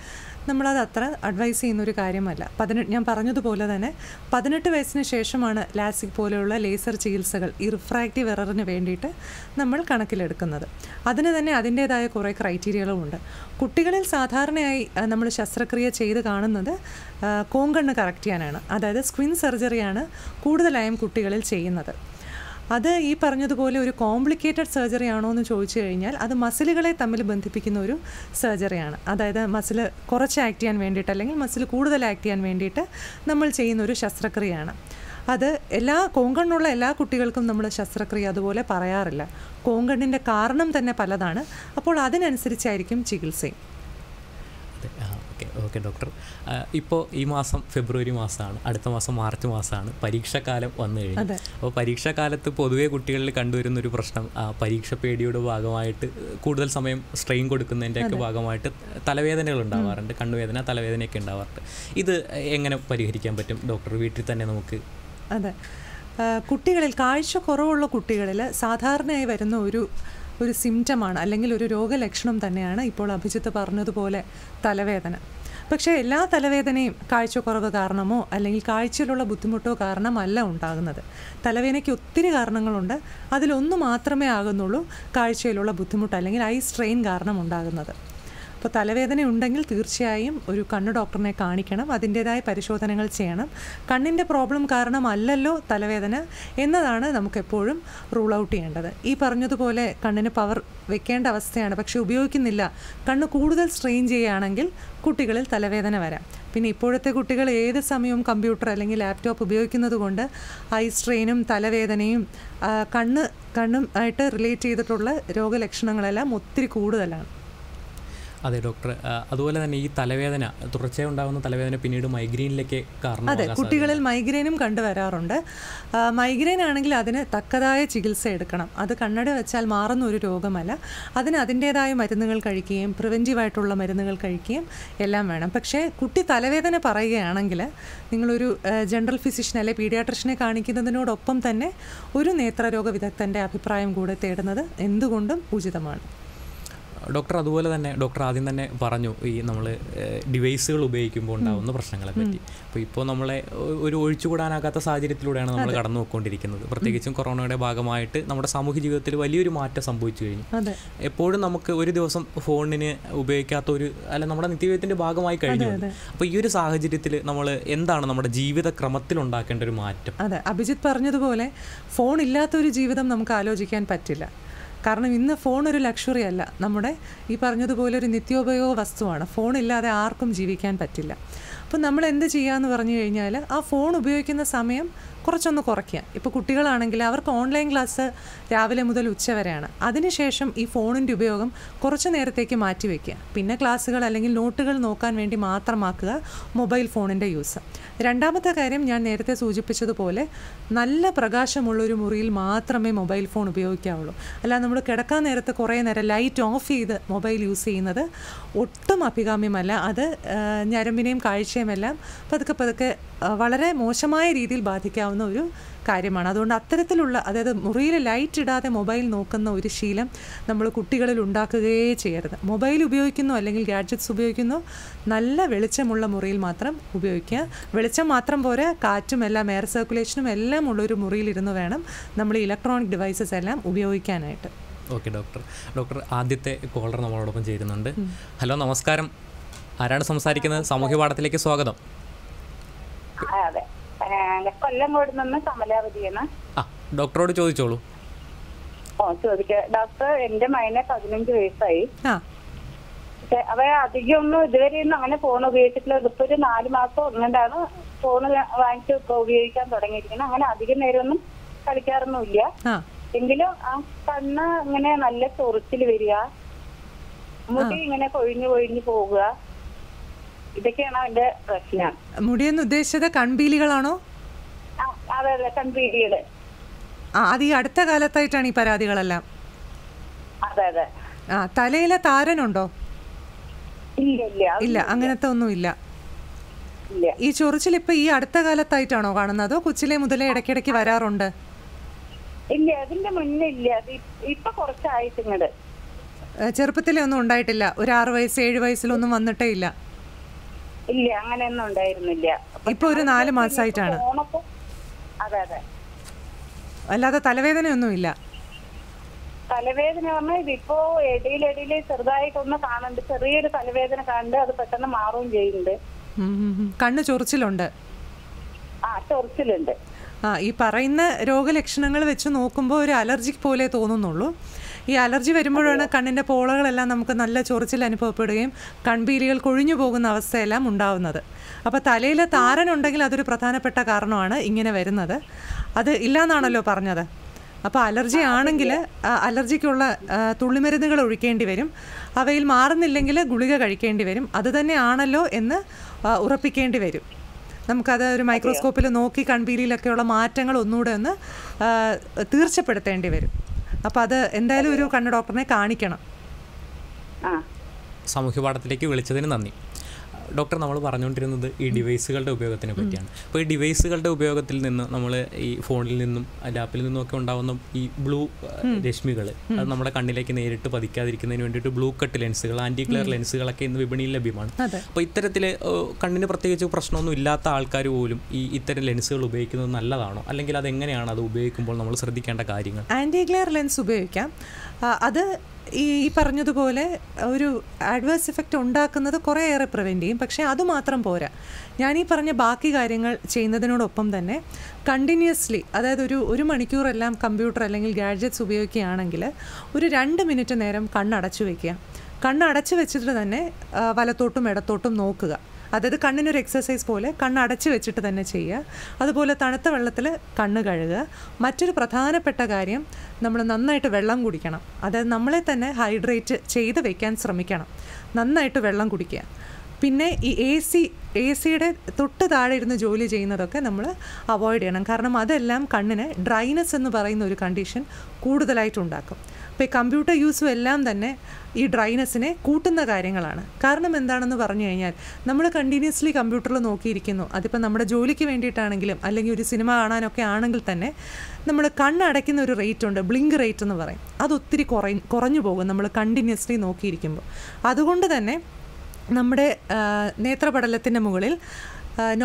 നമ്മളത് അത്ര അഡ്വൈസ് ഒരു കാര്യമല്ല പതിനെട്ട് ഞാൻ പറഞ്ഞതുപോലെ തന്നെ പതിനെട്ട് വയസ്സിന് ശേഷമാണ് ലാസിക് പോലെയുള്ള ലേസർ ചികിത്സകൾ ഈ റിഫ്രാക്റ്റീവ് എററിന് വേണ്ടിയിട്ട് നമ്മൾ കണക്കിലെടുക്കുന്നത് അതിന് തന്നെ അതിൻ്റേതായ കുറേ ക്രൈറ്റീരിയകളുമുണ്ട് കുട്ടികളിൽ സാധാരണയായി നമ്മൾ ശസ്ത്രക്രിയ ചെയ്ത് കാണുന്നത് കോങ്കണ്ണ് കറക്റ്റ് ചെയ്യാനാണ് അതായത് സ്ക്വിൻ സർജറിയാണ് കൂടുതലായും കുട്ടികളിൽ ചെയ്യുന്നത് അത് ഈ പറഞ്ഞതുപോലെ ഒരു കോംപ്ലിക്കേറ്റഡ് സർജറി ആണോ എന്ന് ചോദിച്ചു കഴിഞ്ഞാൽ അത് മസിലുകളെ തമ്മിൽ ബന്ധിപ്പിക്കുന്ന ഒരു സർജറിയാണ് അതായത് മസിൽ കുറച്ച് ആക്ട് ചെയ്യാൻ വേണ്ടിയിട്ട് അല്ലെങ്കിൽ മസിൽ കൂടുതൽ ആക്ട് ചെയ്യാൻ വേണ്ടിയിട്ട് നമ്മൾ ചെയ്യുന്ന ഒരു ശസ്ത്രക്രിയയാണ് അത് എല്ലാ കോങ്കണ്ണുള്ള എല്ലാ കുട്ടികൾക്കും നമ്മൾ ശസ്ത്രക്രിയ അതുപോലെ പറയാറില്ല കോങ്കണ്ണിൻ്റെ കാരണം തന്നെ പലതാണ് അപ്പോൾ അതിനനുസരിച്ചായിരിക്കും ചികിത്സയും
ഓക്കെ ഡോക്ടർ ഇപ്പോൾ ഈ മാസം ഫെബ്രുവരി മാസമാണ് അടുത്ത മാസം മാർച്ച് മാസമാണ് പരീക്ഷാകാലം വന്നു കഴിഞ്ഞു അപ്പോൾ പരീക്ഷാകാലത്ത് പൊതുവേ കുട്ടികളിൽ കണ്ടുവരുന്ന ഒരു പ്രശ്നം പരീക്ഷ പേടിയുടെ ഭാഗമായിട്ട് കൂടുതൽ സമയം സ്ട്രെയിൻ കൊടുക്കുന്നതിൻ്റെയൊക്കെ ഭാഗമായിട്ട് തലവേദനകൾ ഉണ്ടാവാറുണ്ട് കണ്ണുവേദന തലവേദനയൊക്കെ ഉണ്ടാവാറുണ്ട് ഇത് എങ്ങനെ പരിഹരിക്കാൻ പറ്റും ഡോക്ടർ വീട്ടിൽ തന്നെ നമുക്ക്
അതെ കുട്ടികളിൽ കാഴ്ച കുറവുള്ള കുട്ടികളിൽ സാധാരണയായി വരുന്ന ഒരു ഒരു സിംറ്റമാണ് അല്ലെങ്കിൽ ഒരു രോഗലക്ഷണം തന്നെയാണ് ഇപ്പോൾ അഭിജിത്ത് പറഞ്ഞതുപോലെ തലവേദന പക്ഷേ എല്ലാ തലവേദനയും കാഴ്ചക്കുറവ് കാരണമോ അല്ലെങ്കിൽ കാഴ്ചയിലുള്ള ബുദ്ധിമുട്ടോ കാരണമല്ല ഉണ്ടാകുന്നത് തലവേദനയ്ക്ക് ഒത്തിരി കാരണങ്ങളുണ്ട് അതിലൊന്നു മാത്രമേ ആകുന്നുള്ളൂ കാഴ്ചയിലുള്ള ബുദ്ധിമുട്ട് അല്ലെങ്കിൽ ഐ സ്ട്രെയിൻ കാരണം ഉണ്ടാകുന്നത് അപ്പോൾ തലവേദന ഉണ്ടെങ്കിൽ തീർച്ചയായും ഒരു കണ്ണ് ഡോക്ടറിനെ കാണിക്കണം അതിൻ്റേതായ പരിശോധനകൾ ചെയ്യണം കണ്ണിൻ്റെ പ്രോബ്ലം കാരണമല്ലല്ലോ തലവേദന എന്നതാണ് നമുക്കെപ്പോഴും റൂൾ ഔട്ട് ചെയ്യേണ്ടത് ഈ പറഞ്ഞതുപോലെ കണ്ണിന് പവർ വെക്കേണ്ട അവസ്ഥയാണ് പക്ഷേ ഉപയോഗിക്കുന്നില്ല കണ്ണ് കൂടുതൽ സ്ട്രെയിൻ ചെയ്യുകയാണെങ്കിൽ കുട്ടികളിൽ തലവേദന വരാം പിന്നെ ഇപ്പോഴത്തെ കുട്ടികൾ ഏത് സമയവും കമ്പ്യൂട്ടർ അല്ലെങ്കിൽ ലാപ്ടോപ്പ് ഉപയോഗിക്കുന്നത് കൊണ്ട് ഐ സ്ട്രെയിനും തലവേദനയും കണ്ണ് കണ്ണും ആയിട്ട് റിലേറ്റ് ചെയ്തിട്ടുള്ള രോഗലക്ഷണങ്ങളെല്ലാം ഒത്തിരി കൂടുതലാണ്
അതെ ഡോക്ടർ അതുപോലെ തന്നെ ഈ തലവേദന തുടർച്ചയായി ഉണ്ടാകുന്ന തലവേദന പിന്നീട് മൈഗ്രെയിനിലേക്ക് കാരണം അതെ കുട്ടികളിൽ
മൈഗ്രെയിനും കണ്ടുവരാറുണ്ട് മൈഗ്രെയിൻ ആണെങ്കിൽ അതിന് തക്കതായ ചികിത്സ എടുക്കണം അത് കണ്ണട വെച്ചാൽ മാറുന്ന ഒരു രോഗമല്ല അതിന് അതിൻ്റേതായ മരുന്നുകൾ കഴിക്കുകയും പ്രിവെൻറ്റീവായിട്ടുള്ള മരുന്നുകൾ കഴിക്കുകയും എല്ലാം വേണം പക്ഷേ കുട്ടി തലവേദന പറയുകയാണെങ്കിൽ നിങ്ങളൊരു ജനറൽ ഫിസിഷ്യൻ അല്ലെ പീഡിയാട്രിഷനെ കാണിക്കുന്നതിനോടൊപ്പം തന്നെ ഒരു നേത്രരോഗ വിദഗ്ധൻ്റെ അഭിപ്രായം കൂടെ തേടുന്നത് എന്തുകൊണ്ടും ഉചിതമാണ്
ഡോക്ടർ അതുപോലെ തന്നെ ഡോക്ടർ ആദ്യം തന്നെ പറഞ്ഞു ഈ നമ്മൾ ഡിവൈസുകൾ ഉപയോഗിക്കുമ്പോൾ ഉണ്ടാകുന്ന പ്രശ്നങ്ങളെ പറ്റി അപ്പോൾ ഇപ്പോൾ നമ്മളെ ഒരു ഒഴിച്ചുകൂടാനാകാത്ത സാഹചര്യത്തിലൂടെയാണ് നമ്മൾ കടന്നു പോയിക്കൊണ്ടിരിക്കുന്നത് പ്രത്യേകിച്ചും കൊറോണയുടെ ഭാഗമായിട്ട് നമ്മുടെ സാമൂഹ്യ ജീവിതത്തിൽ വലിയൊരു മാറ്റം സംഭവിച്ചു കഴിഞ്ഞു എപ്പോഴും നമുക്ക് ഒരു ദിവസം ഫോണിന് ഉപയോഗിക്കാത്ത ഒരു അല്ല നമ്മുടെ നിത്യജീവിതത്തിൻ്റെ ഭാഗമായി കഴിഞ്ഞു അപ്പോൾ ഈ ഒരു സാഹചര്യത്തിൽ നമ്മൾ എന്താണ് നമ്മുടെ ജീവിത ക്രമത്തിൽ ഉണ്ടാക്കേണ്ട ഒരു മാറ്റം
അതെ അഭിജിത്ത് പറഞ്ഞതുപോലെ ഫോൺ ഇല്ലാത്ത ഒരു ജീവിതം നമുക്ക് ആലോചിക്കാൻ പറ്റില്ല കാരണം ഇന്ന് ഫോൺ ഒരു ലക്ഷറി അല്ല നമ്മുടെ ഈ പറഞ്ഞതുപോലെ ഒരു നിത്യോപയോഗ വസ്തുവാണ് ഫോൺ ഇല്ലാതെ ആർക്കും ജീവിക്കാൻ പറ്റില്ല അപ്പോൾ നമ്മൾ എന്ത് ചെയ്യുക എന്ന് പറഞ്ഞു കഴിഞ്ഞാൽ ആ ഫോൺ ഉപയോഗിക്കുന്ന സമയം കുറച്ചൊന്ന് കുറയ്ക്കുക ഇപ്പോൾ കുട്ടികളാണെങ്കിൽ അവർക്ക് ഓൺലൈൻ ക്ലാസ് രാവിലെ മുതൽ ഉച്ച വരെയാണ് അതിനുശേഷം ഈ ഫോണിൻ്റെ ഉപയോഗം കുറച്ച് നേരത്തേക്ക് മാറ്റി വയ്ക്കുക പിന്നെ ക്ലാസ്സുകൾ അല്ലെങ്കിൽ നോട്ടുകൾ നോക്കാൻ വേണ്ടി മാത്രമാക്കുക മൊബൈൽ ഫോണിൻ്റെ യൂസ് രണ്ടാമത്തെ കാര്യം ഞാൻ നേരത്തെ സൂചിപ്പിച്ചതുപോലെ നല്ല പ്രകാശമുള്ളൊരു മുറിയിൽ മാത്രമേ മൊബൈൽ ഫോൺ ഉപയോഗിക്കാവുള്ളൂ അല്ലാതെ നമ്മൾ കിടക്കാൻ നേരത്ത് കുറേ നേരം ലൈറ്റ് ഓഫ് ചെയ്ത് മൊബൈൽ യൂസ് ചെയ്യുന്നത് ഒട്ടും അഭികാമ്യമല്ല അത് ഞരമ്പിനെയും കാഴ്ചയുമെല്ലാം പതുക്കെ പതുക്കെ വളരെ മോശമായ രീതിയിൽ ബാധിക്കാവുന്ന ഒരു കാര്യമാണ് അതുകൊണ്ട് അത്തരത്തിലുള്ള അതായത് മുറിയിൽ ലൈറ്റ് ഇടാതെ മൊബൈൽ നോക്കുന്ന ഒരു ശീലം നമ്മൾ കുട്ടികളിൽ ഉണ്ടാക്കുകയേ ചെയ്യരുത് മൊബൈൽ ഉപയോഗിക്കുന്നു അല്ലെങ്കിൽ ഗാഡ്ജറ്റ്സ് ഉപയോഗിക്കുന്നു നല്ല വെളിച്ചമുള്ള മുറിയിൽ മാത്രം ഉപയോഗിക്കുക വെളിച്ചം മാത്രം പോരെ കാറ്റും എല്ലാം എയർ സർക്കുലേഷനും എല്ലാം ഉള്ളൊരു മുറിയിലിരുന്ന് വേണം നമ്മൾ ഇലക്ട്രോണിക് ഡിവൈസസ് എല്ലാം ഉപയോഗിക്കാനായിട്ട്
ഓക്കെ ഡോക്ടർ ഡോക്ടർ ആദ്യത്തെ കോളർ നമ്മളോടൊപ്പം ചേരുന്നുണ്ട് ഹലോ നമസ്കാരം ആരാണ് സംസാരിക്കുന്നത് സാമൂഹ്യ പാഠത്തിലേക്ക് സ്വാഗതം
അതെ കൊല്ലം കൂടി നിന്ന് കമലാവതി
ഡോക്ടറോട് ചോദിച്ചോളൂ
ഓ ചോദിക്കാം ഡോക്ടർ എന്റെ മകനെ പതിനഞ്ച് വയസ്സായി അവ അധികം ഇതുവരെ ഒന്നും അങ്ങനെ ഫോൺ ഉപയോഗിച്ചിട്ടില്ല ഇതിപ്പോ ഒരു നാല് മാസം ഒന്നുകൊണ്ടാണ് ഫോൺ വാങ്ങിച്ച് ഉപയോഗിക്കാൻ തുടങ്ങിയിരിക്കുന്നത് അങ്ങനെ അധികം നേരമൊന്നും കളിക്കാറൊന്നുമില്ല എങ്കിലും ആ കണ്ണ് ഇങ്ങനെ നല്ല ചൊറിച്ചിൽ വരിക മുടി ഇങ്ങനെ കൊഴിഞ്ഞു കൊഴിഞ്ഞു പോകുക ഇതൊക്കെയാണ് അതിന്റെ
പ്രശ്നം മുടി ഉദ്ദേശിച്ചത് കൺപീലികളാണോ
അതെ അതെ കൺപീലികള്
ആ അത് ഈ അടുത്ത കാലത്തായിട്ടാണ് ഈ പരാതികളെല്ലാം അതെ അതെ ആ തലയിലെ താരനുണ്ടോ ഇല്ല അങ്ങനത്തെ ഒന്നും ഇല്ല ഈ ചൊറിച്ചിൽ ഇപ്പൊ ഈ അടുത്ത കാലത്തായിട്ടാണോ കാണുന്നത് കൊച്ചിലെ മുതലേ ഇടയ്ക്കിടയ്ക്ക് വരാറുണ്ട് ഇല്ല അതിന്റെ മുന്നേ ഇല്ല ഇപ്പൊ കുറച്ചായിട്ട് ചെറുപ്പത്തിലേ ഒന്നും ഉണ്ടായിട്ടില്ല ഒരു ആറു വയസ്സ് ഏഴു വയസ്സിലൊന്നും വന്നിട്ടേ ഇല്ല ഇല്ല അങ്ങനെയൊന്നും ഉണ്ടായിരുന്നില്ല ഇപ്പൊ ഒരു നാല് മാസമായിട്ടാണ് അതെ അതെ അല്ലാതെ തലവേദനയൊന്നും ഇല്ല
തലവേദന പറഞ്ഞാൽ ഇതിപ്പോ ഇടയിലിടയിൽ ചെറുതായിട്ടൊന്ന് കാണുന്നുണ്ട് ചെറിയൊരു തലവേദന കണ്ട് അത് പെട്ടെന്ന് മാറുകയും
ചെയ്യുന്നുണ്ട് കണ്ണ് ചൊറിച്ചിലുണ്ട് ആ ചൊറിച്ചിലുണ്ട് ആ ഈ പറയുന്ന രോഗലക്ഷണങ്ങൾ വെച്ച് നോക്കുമ്പോൾ ഒരു അലർജിക്ക് പോലെ തോന്നുന്നുള്ളൂ ഈ അലർജി വരുമ്പോഴാണ് കണ്ണിൻ്റെ പോളകളെല്ലാം നമുക്ക് നല്ല ചൊറിച്ചിൽ അനുഭവപ്പെടുകയും കൺപീലികൾ കൊഴിഞ്ഞു പോകുന്ന അവസ്ഥയെല്ലാം ഉണ്ടാവുന്നത് അപ്പോൾ തലയിൽ ഉണ്ടെങ്കിൽ അതൊരു പ്രധാനപ്പെട്ട കാരണമാണ് ഇങ്ങനെ വരുന്നത് അത് ഇല്ലാന്നാണല്ലോ പറഞ്ഞത് അപ്പോൾ അലർജി ആണെങ്കിൽ അലർജിക്കുള്ള തുള്ളിമരുന്നുകൾ ഒഴിക്കേണ്ടി വരും അവയിൽ മാറുന്നില്ലെങ്കിൽ ഗുളിക കഴിക്കേണ്ടി വരും അത് തന്നെയാണല്ലോ എന്ന് ഉറപ്പിക്കേണ്ടി വരും നമുക്കത് ഒരു മൈക്രോസ്കോപ്പിൽ നോക്കി കൺപീലിയിലൊക്കെയുള്ള മാറ്റങ്ങൾ ഒന്നുകൂടെ ഒന്ന് തീർച്ചപ്പെടുത്തേണ്ടി വരും അപ്പൊ അത് എന്തായാലും ഒരു കണ്ണ് ഡോക്ടറിനെ കാണിക്കണം
സാമൂഹ്യ പാഠത്തിലേക്ക് വിളിച്ചതിന് നന്ദി ഡോക്ടർ നമ്മൾ പറഞ്ഞുകൊണ്ടിരുന്നത് ഈ ഡിവൈസുകളുടെ ഉപയോഗത്തിനെ പറ്റിയാണ് അപ്പോൾ ഈ ഡിവൈസുകളുടെ ഉപയോഗത്തിൽ നിന്ന് നമ്മൾ ഈ ഫോണിൽ നിന്നും ലാപ്പിൽ നിന്നും ഒക്കെ ഉണ്ടാവുന്ന ഈ ബ്ലൂ രശ്മികൾ അത് നമ്മുടെ കണ്ണിലേക്ക് നേരിട്ട് പതിക്കാതിരിക്കുന്നതിന് വേണ്ടിയിട്ട് ബ്ലൂ കട്ട് ലെൻസുകൾ ആൻറ്റി ഗ്ലെയർ ലെൻസുകളൊക്കെ ഇന്ന് വിപണിയിൽ ലഭ്യമാണ് അപ്പോൾ ഇത്തരത്തിൽ കണ്ണിന് പ്രത്യേകിച്ച് പ്രശ്നമൊന്നും ഇല്ലാത്ത ആൾക്കാർ പോലും ഈ ഇത്തരം ലെൻസുകൾ ഉപയോഗിക്കുന്നത് നല്ലതാണോ അല്ലെങ്കിൽ അതെങ്ങനെയാണ് അത് ഉപയോഗിക്കുമ്പോൾ നമ്മൾ ശ്രദ്ധിക്കേണ്ട കാര്യങ്ങൾ
ആൻറ്റി ഗ്ലെയർ ലെൻസ് ഉപയോഗിക്കാം അത് ഈ പറഞ്ഞതുപോലെ ഒരു ആഡ്വേഴ്സ് ഇഫക്റ്റ് ഉണ്ടാക്കുന്നത് കുറേയേറെ പ്രിവെൻ്റ് ചെയ്യും പക്ഷേ അതുമാത്രം പോരാ ഞാൻ ഈ പറഞ്ഞ ബാക്കി കാര്യങ്ങൾ ചെയ്യുന്നതിനോടൊപ്പം തന്നെ കണ്ടിന്യൂസ്ലി അതായത് ഒരു ഒരു മണിക്കൂറെല്ലാം കമ്പ്യൂട്ടർ അല്ലെങ്കിൽ ഗാഡ്ജറ്റ്സ് ഉപയോഗിക്കുകയാണെങ്കിൽ ഒരു രണ്ട് മിനിറ്റ് നേരം കണ്ണടച്ചു വയ്ക്കുക കണ്ണടച്ചു വെച്ചിട്ട് തന്നെ വലത്തോട്ടും ഇടത്തോട്ടും നോക്കുക അതായത് കണ്ണിനൊരു എക്സസൈസ് പോലെ കണ്ണ് അടച്ചു വെച്ചിട്ട് തന്നെ ചെയ്യുക അതുപോലെ തണുത്ത വെള്ളത്തിൽ കണ്ണ് കഴുകുക മറ്റൊരു പ്രധാനപ്പെട്ട കാര്യം നമ്മൾ നന്നായിട്ട് വെള്ളം കുടിക്കണം അതായത് നമ്മളെ തന്നെ ഹൈഡ്രേറ്റ് ചെയ്ത് വെക്കാൻ ശ്രമിക്കണം നന്നായിട്ട് വെള്ളം കുടിക്കുക പിന്നെ ഈ എ സി എ സിയുടെ തൊട്ട് താഴെ ഇരുന്ന് ജോലി ചെയ്യുന്നതൊക്കെ നമ്മൾ അവോയ്ഡ് ചെയ്യണം കാരണം അതെല്ലാം കണ്ണിന് ഡ്രൈനസ് എന്ന് പറയുന്ന ഒരു കണ്ടീഷൻ കൂടുതലായിട്ടുണ്ടാക്കും ഇപ്പോൾ ഈ കമ്പ്യൂട്ടർ യൂസും എല്ലാം തന്നെ ഈ ഡ്രൈനെസ്സിനെ കൂട്ടുന്ന കാര്യങ്ങളാണ് കാരണം എന്താണെന്ന് പറഞ്ഞു കഴിഞ്ഞാൽ നമ്മൾ കണ്ടിന്യൂസ്ലി കമ്പ്യൂട്ടറിൽ നോക്കിയിരിക്കുന്നു അതിപ്പോൾ നമ്മുടെ ജോലിക്ക് വേണ്ടിയിട്ടാണെങ്കിലും അല്ലെങ്കിൽ ഒരു സിനിമ കാണാനൊക്കെ ആണെങ്കിൽ തന്നെ നമ്മൾ കണ്ണടയ്ക്കുന്ന ഒരു റേറ്റ് ഉണ്ട് ബ്ലിങ്ക് റേറ്റ് എന്ന് പറയും അതൊത്തിരി കുറ കുറഞ്ഞു പോകും നമ്മൾ കണ്ടിന്യൂസ്ലി നോക്കിയിരിക്കുമ്പോൾ അതുകൊണ്ട് തന്നെ നമ്മുടെ നേത്രപടലത്തിൻ്റെ മുകളിൽ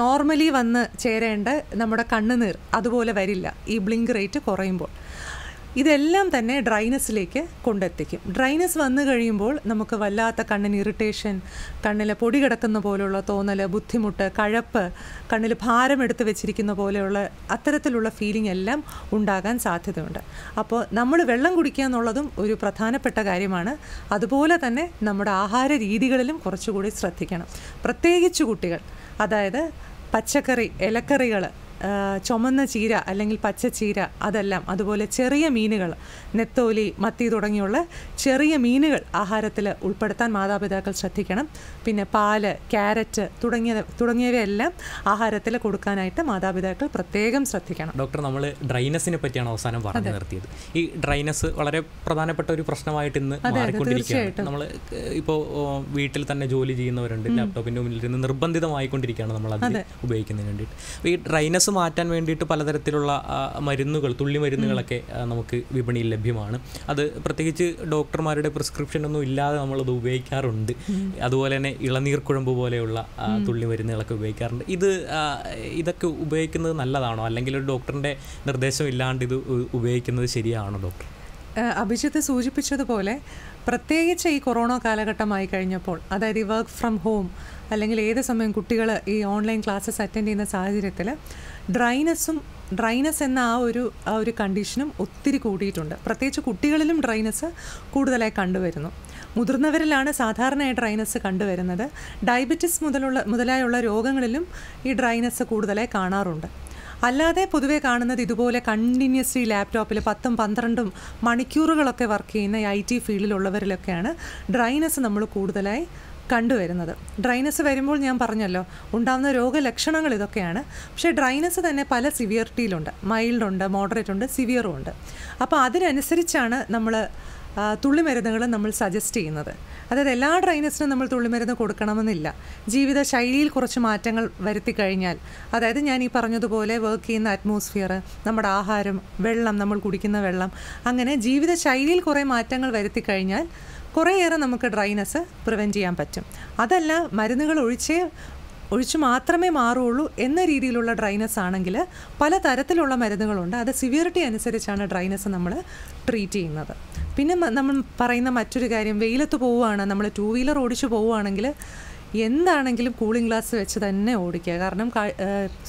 നോർമലി വന്ന് ചേരേണ്ട നമ്മുടെ കണ്ണുനീർ അതുപോലെ വരില്ല ഈ ബ്ലിങ്ക് റേറ്റ് കുറയുമ്പോൾ ഇതെല്ലാം തന്നെ ഡ്രൈനസ്സിലേക്ക് കൊണ്ടെത്തിക്കും ഡ്രൈനസ് വന്നു കഴിയുമ്പോൾ നമുക്ക് വല്ലാത്ത കണ്ണിന് ഇറിറ്റേഷൻ കണ്ണിൽ പൊടി കിടക്കുന്ന പോലെയുള്ള തോന്നൽ ബുദ്ധിമുട്ട് കഴപ്പ് കണ്ണിൽ ഭാരമെടുത്ത് വെച്ചിരിക്കുന്ന പോലെയുള്ള അത്തരത്തിലുള്ള ഫീലിംഗ് എല്ലാം ഉണ്ടാകാൻ സാധ്യതയുണ്ട് അപ്പോൾ നമ്മൾ വെള്ളം കുടിക്കുക എന്നുള്ളതും ഒരു പ്രധാനപ്പെട്ട കാര്യമാണ് അതുപോലെ തന്നെ നമ്മുടെ ആഹാര രീതികളിലും കുറച്ചുകൂടി ശ്രദ്ധിക്കണം പ്രത്യേകിച്ച് കുട്ടികൾ അതായത് പച്ചക്കറി ഇലക്കറികൾ ചുമന്ന ചീര അല്ലെങ്കിൽ പച്ച ചീര അതെല്ലാം അതുപോലെ ചെറിയ മീനുകൾ നെത്തോലി മത്തി തുടങ്ങിയുള്ള ചെറിയ മീനുകൾ ആഹാരത്തിൽ ഉൾപ്പെടുത്താൻ മാതാപിതാക്കൾ ശ്രദ്ധിക്കണം പിന്നെ പാല് ക്യാരറ്റ് തുടങ്ങിയ തുടങ്ങിയവയെല്ലാം ആഹാരത്തിൽ കൊടുക്കാനായിട്ട് മാതാപിതാക്കൾ പ്രത്യേകം ശ്രദ്ധിക്കണം
ഡോക്ടർ നമ്മൾ ഡ്രൈനസിനെ പറ്റിയാണ് അവസാനം പറഞ്ഞു നിർത്തിയത് ഈ ഡ്രൈനസ് വളരെ പ്രധാനപ്പെട്ട ഒരു പ്രശ്നമായിട്ട് ഇന്ന് മാറിക്കൊണ്ടിരിക്കുകയാണ് നമ്മൾ ഇപ്പോൾ വീട്ടിൽ തന്നെ ജോലി ചെയ്യുന്നവരുണ്ട് ലാപ്ടോപ്പിൻ്റെ മുന്നിൽ നിന്ന് നിർബന്ധിതമായിക്കൊണ്ടിരിക്കുകയാണ് നമ്മൾ അത് ഉപയോഗിക്കുന്നതിന് വേണ്ടിയിട്ട് ഈ ഡ്രൈനസ് മാറ്റാൻ വേണ്ടിയിട്ട് പലതരത്തിലുള്ള മരുന്നുകൾ തുള്ളി മരുന്നുകളൊക്കെ നമുക്ക് വിപണിയിൽ ലഭ്യമാണ് അത് പ്രത്യേകിച്ച് ഡോക്ടർമാരുടെ പ്രിസ്ക്രിപ്ഷൻ ഒന്നും ഇല്ലാതെ നമ്മളത് ഉപയോഗിക്കാറുണ്ട് അതുപോലെ തന്നെ കുഴമ്പ് പോലെയുള്ള തുള്ളി മരുന്നുകളൊക്കെ ഉപയോഗിക്കാറുണ്ട് ഇത് ഇതൊക്കെ ഉപയോഗിക്കുന്നത് നല്ലതാണോ അല്ലെങ്കിൽ ഒരു ഡോക്ടറിൻ്റെ നിർദ്ദേശം ഇല്ലാണ്ട് ഇത് ഉപയോഗിക്കുന്നത് ശരിയാണോ ഡോക്ടർ
അഭിജിത്ത് സൂചിപ്പിച്ചതുപോലെ പ്രത്യേകിച്ച് ഈ കൊറോണ കാലഘട്ടമായി കഴിഞ്ഞപ്പോൾ അതായത് ഈ വർക്ക് ഫ്രം ഹോം അല്ലെങ്കിൽ ഏത് സമയം കുട്ടികൾ ഈ ഓൺലൈൻ ക്ലാസ്സസ് അറ്റൻഡ് ചെയ്യുന്ന സാഹചര്യത്തിൽ ഡ്രൈനെസ്സും ഡ്രൈനെസ് എന്ന ആ ഒരു ആ ഒരു കണ്ടീഷനും ഒത്തിരി കൂടിയിട്ടുണ്ട് പ്രത്യേകിച്ച് കുട്ടികളിലും ഡ്രൈനെസ് കൂടുതലായി കണ്ടുവരുന്നു മുതിർന്നവരിലാണ് സാധാരണയായി ഡ്രൈനസ് കണ്ടുവരുന്നത് ഡയബറ്റിസ് മുതലുള്ള മുതലായുള്ള രോഗങ്ങളിലും ഈ ഡ്രൈനസ് കൂടുതലായി കാണാറുണ്ട് അല്ലാതെ പൊതുവെ കാണുന്നത് ഇതുപോലെ കണ്ടിന്യൂസ്ലി ലാപ്ടോപ്പിൽ പത്തും പന്ത്രണ്ടും മണിക്കൂറുകളൊക്കെ വർക്ക് ചെയ്യുന്ന ഐ ടി ഫീൽഡിലുള്ളവരിലൊക്കെയാണ് ഡ്രൈനസ് നമ്മൾ കൂടുതലായി കണ്ടുവരുന്നത് ഡ്രൈനസ് വരുമ്പോൾ ഞാൻ പറഞ്ഞല്ലോ ഉണ്ടാകുന്ന രോഗലക്ഷണങ്ങൾ ഇതൊക്കെയാണ് പക്ഷേ ഡ്രൈനസ് തന്നെ പല സിവിയറിറ്റിയിലുണ്ട് മൈൽഡ് ഉണ്ട് മോഡറേറ്റ് ഉണ്ട് സിവിയറും ഉണ്ട് അപ്പോൾ അതിനനുസരിച്ചാണ് നമ്മൾ തുള്ളിമരുന്നുകൾ നമ്മൾ സജസ്റ്റ് ചെയ്യുന്നത് അതായത് എല്ലാ ഡ്രൈനസിനും നമ്മൾ തുള്ളിമരുന്ന് കൊടുക്കണമെന്നില്ല ജീവിത ശൈലിയിൽ കുറച്ച് മാറ്റങ്ങൾ വരുത്തി കഴിഞ്ഞാൽ അതായത് ഞാൻ ഈ പറഞ്ഞതുപോലെ വർക്ക് ചെയ്യുന്ന അറ്റ്മോസ്ഫിയർ നമ്മുടെ ആഹാരം വെള്ളം നമ്മൾ കുടിക്കുന്ന വെള്ളം അങ്ങനെ ജീവിത ശൈലിയിൽ കുറേ മാറ്റങ്ങൾ വരുത്തി കഴിഞ്ഞാൽ കുറേയേറെ നമുക്ക് ഡ്രൈനെസ് പ്രിവെൻറ്റ് ചെയ്യാൻ പറ്റും അതല്ല മരുന്നുകൾ ഒഴിച്ച് ഒഴിച്ചു മാത്രമേ മാറുള്ളൂ എന്ന രീതിയിലുള്ള ഡ്രൈനസ് ആണെങ്കിൽ പല തരത്തിലുള്ള മരുന്നുകളുണ്ട് അത് സിവിയറിറ്റി അനുസരിച്ചാണ് ഡ്രൈനസ് നമ്മൾ ട്രീറ്റ് ചെയ്യുന്നത് പിന്നെ നമ്മൾ പറയുന്ന മറ്റൊരു കാര്യം വെയിലത്ത് പോവുകയാണ് നമ്മൾ ടൂ വീലർ ഓടിച്ചു പോവുകയാണെങ്കിൽ എന്താണെങ്കിലും കൂളിംഗ് ഗ്ലാസ് വെച്ച് തന്നെ ഓടിക്കുക കാരണം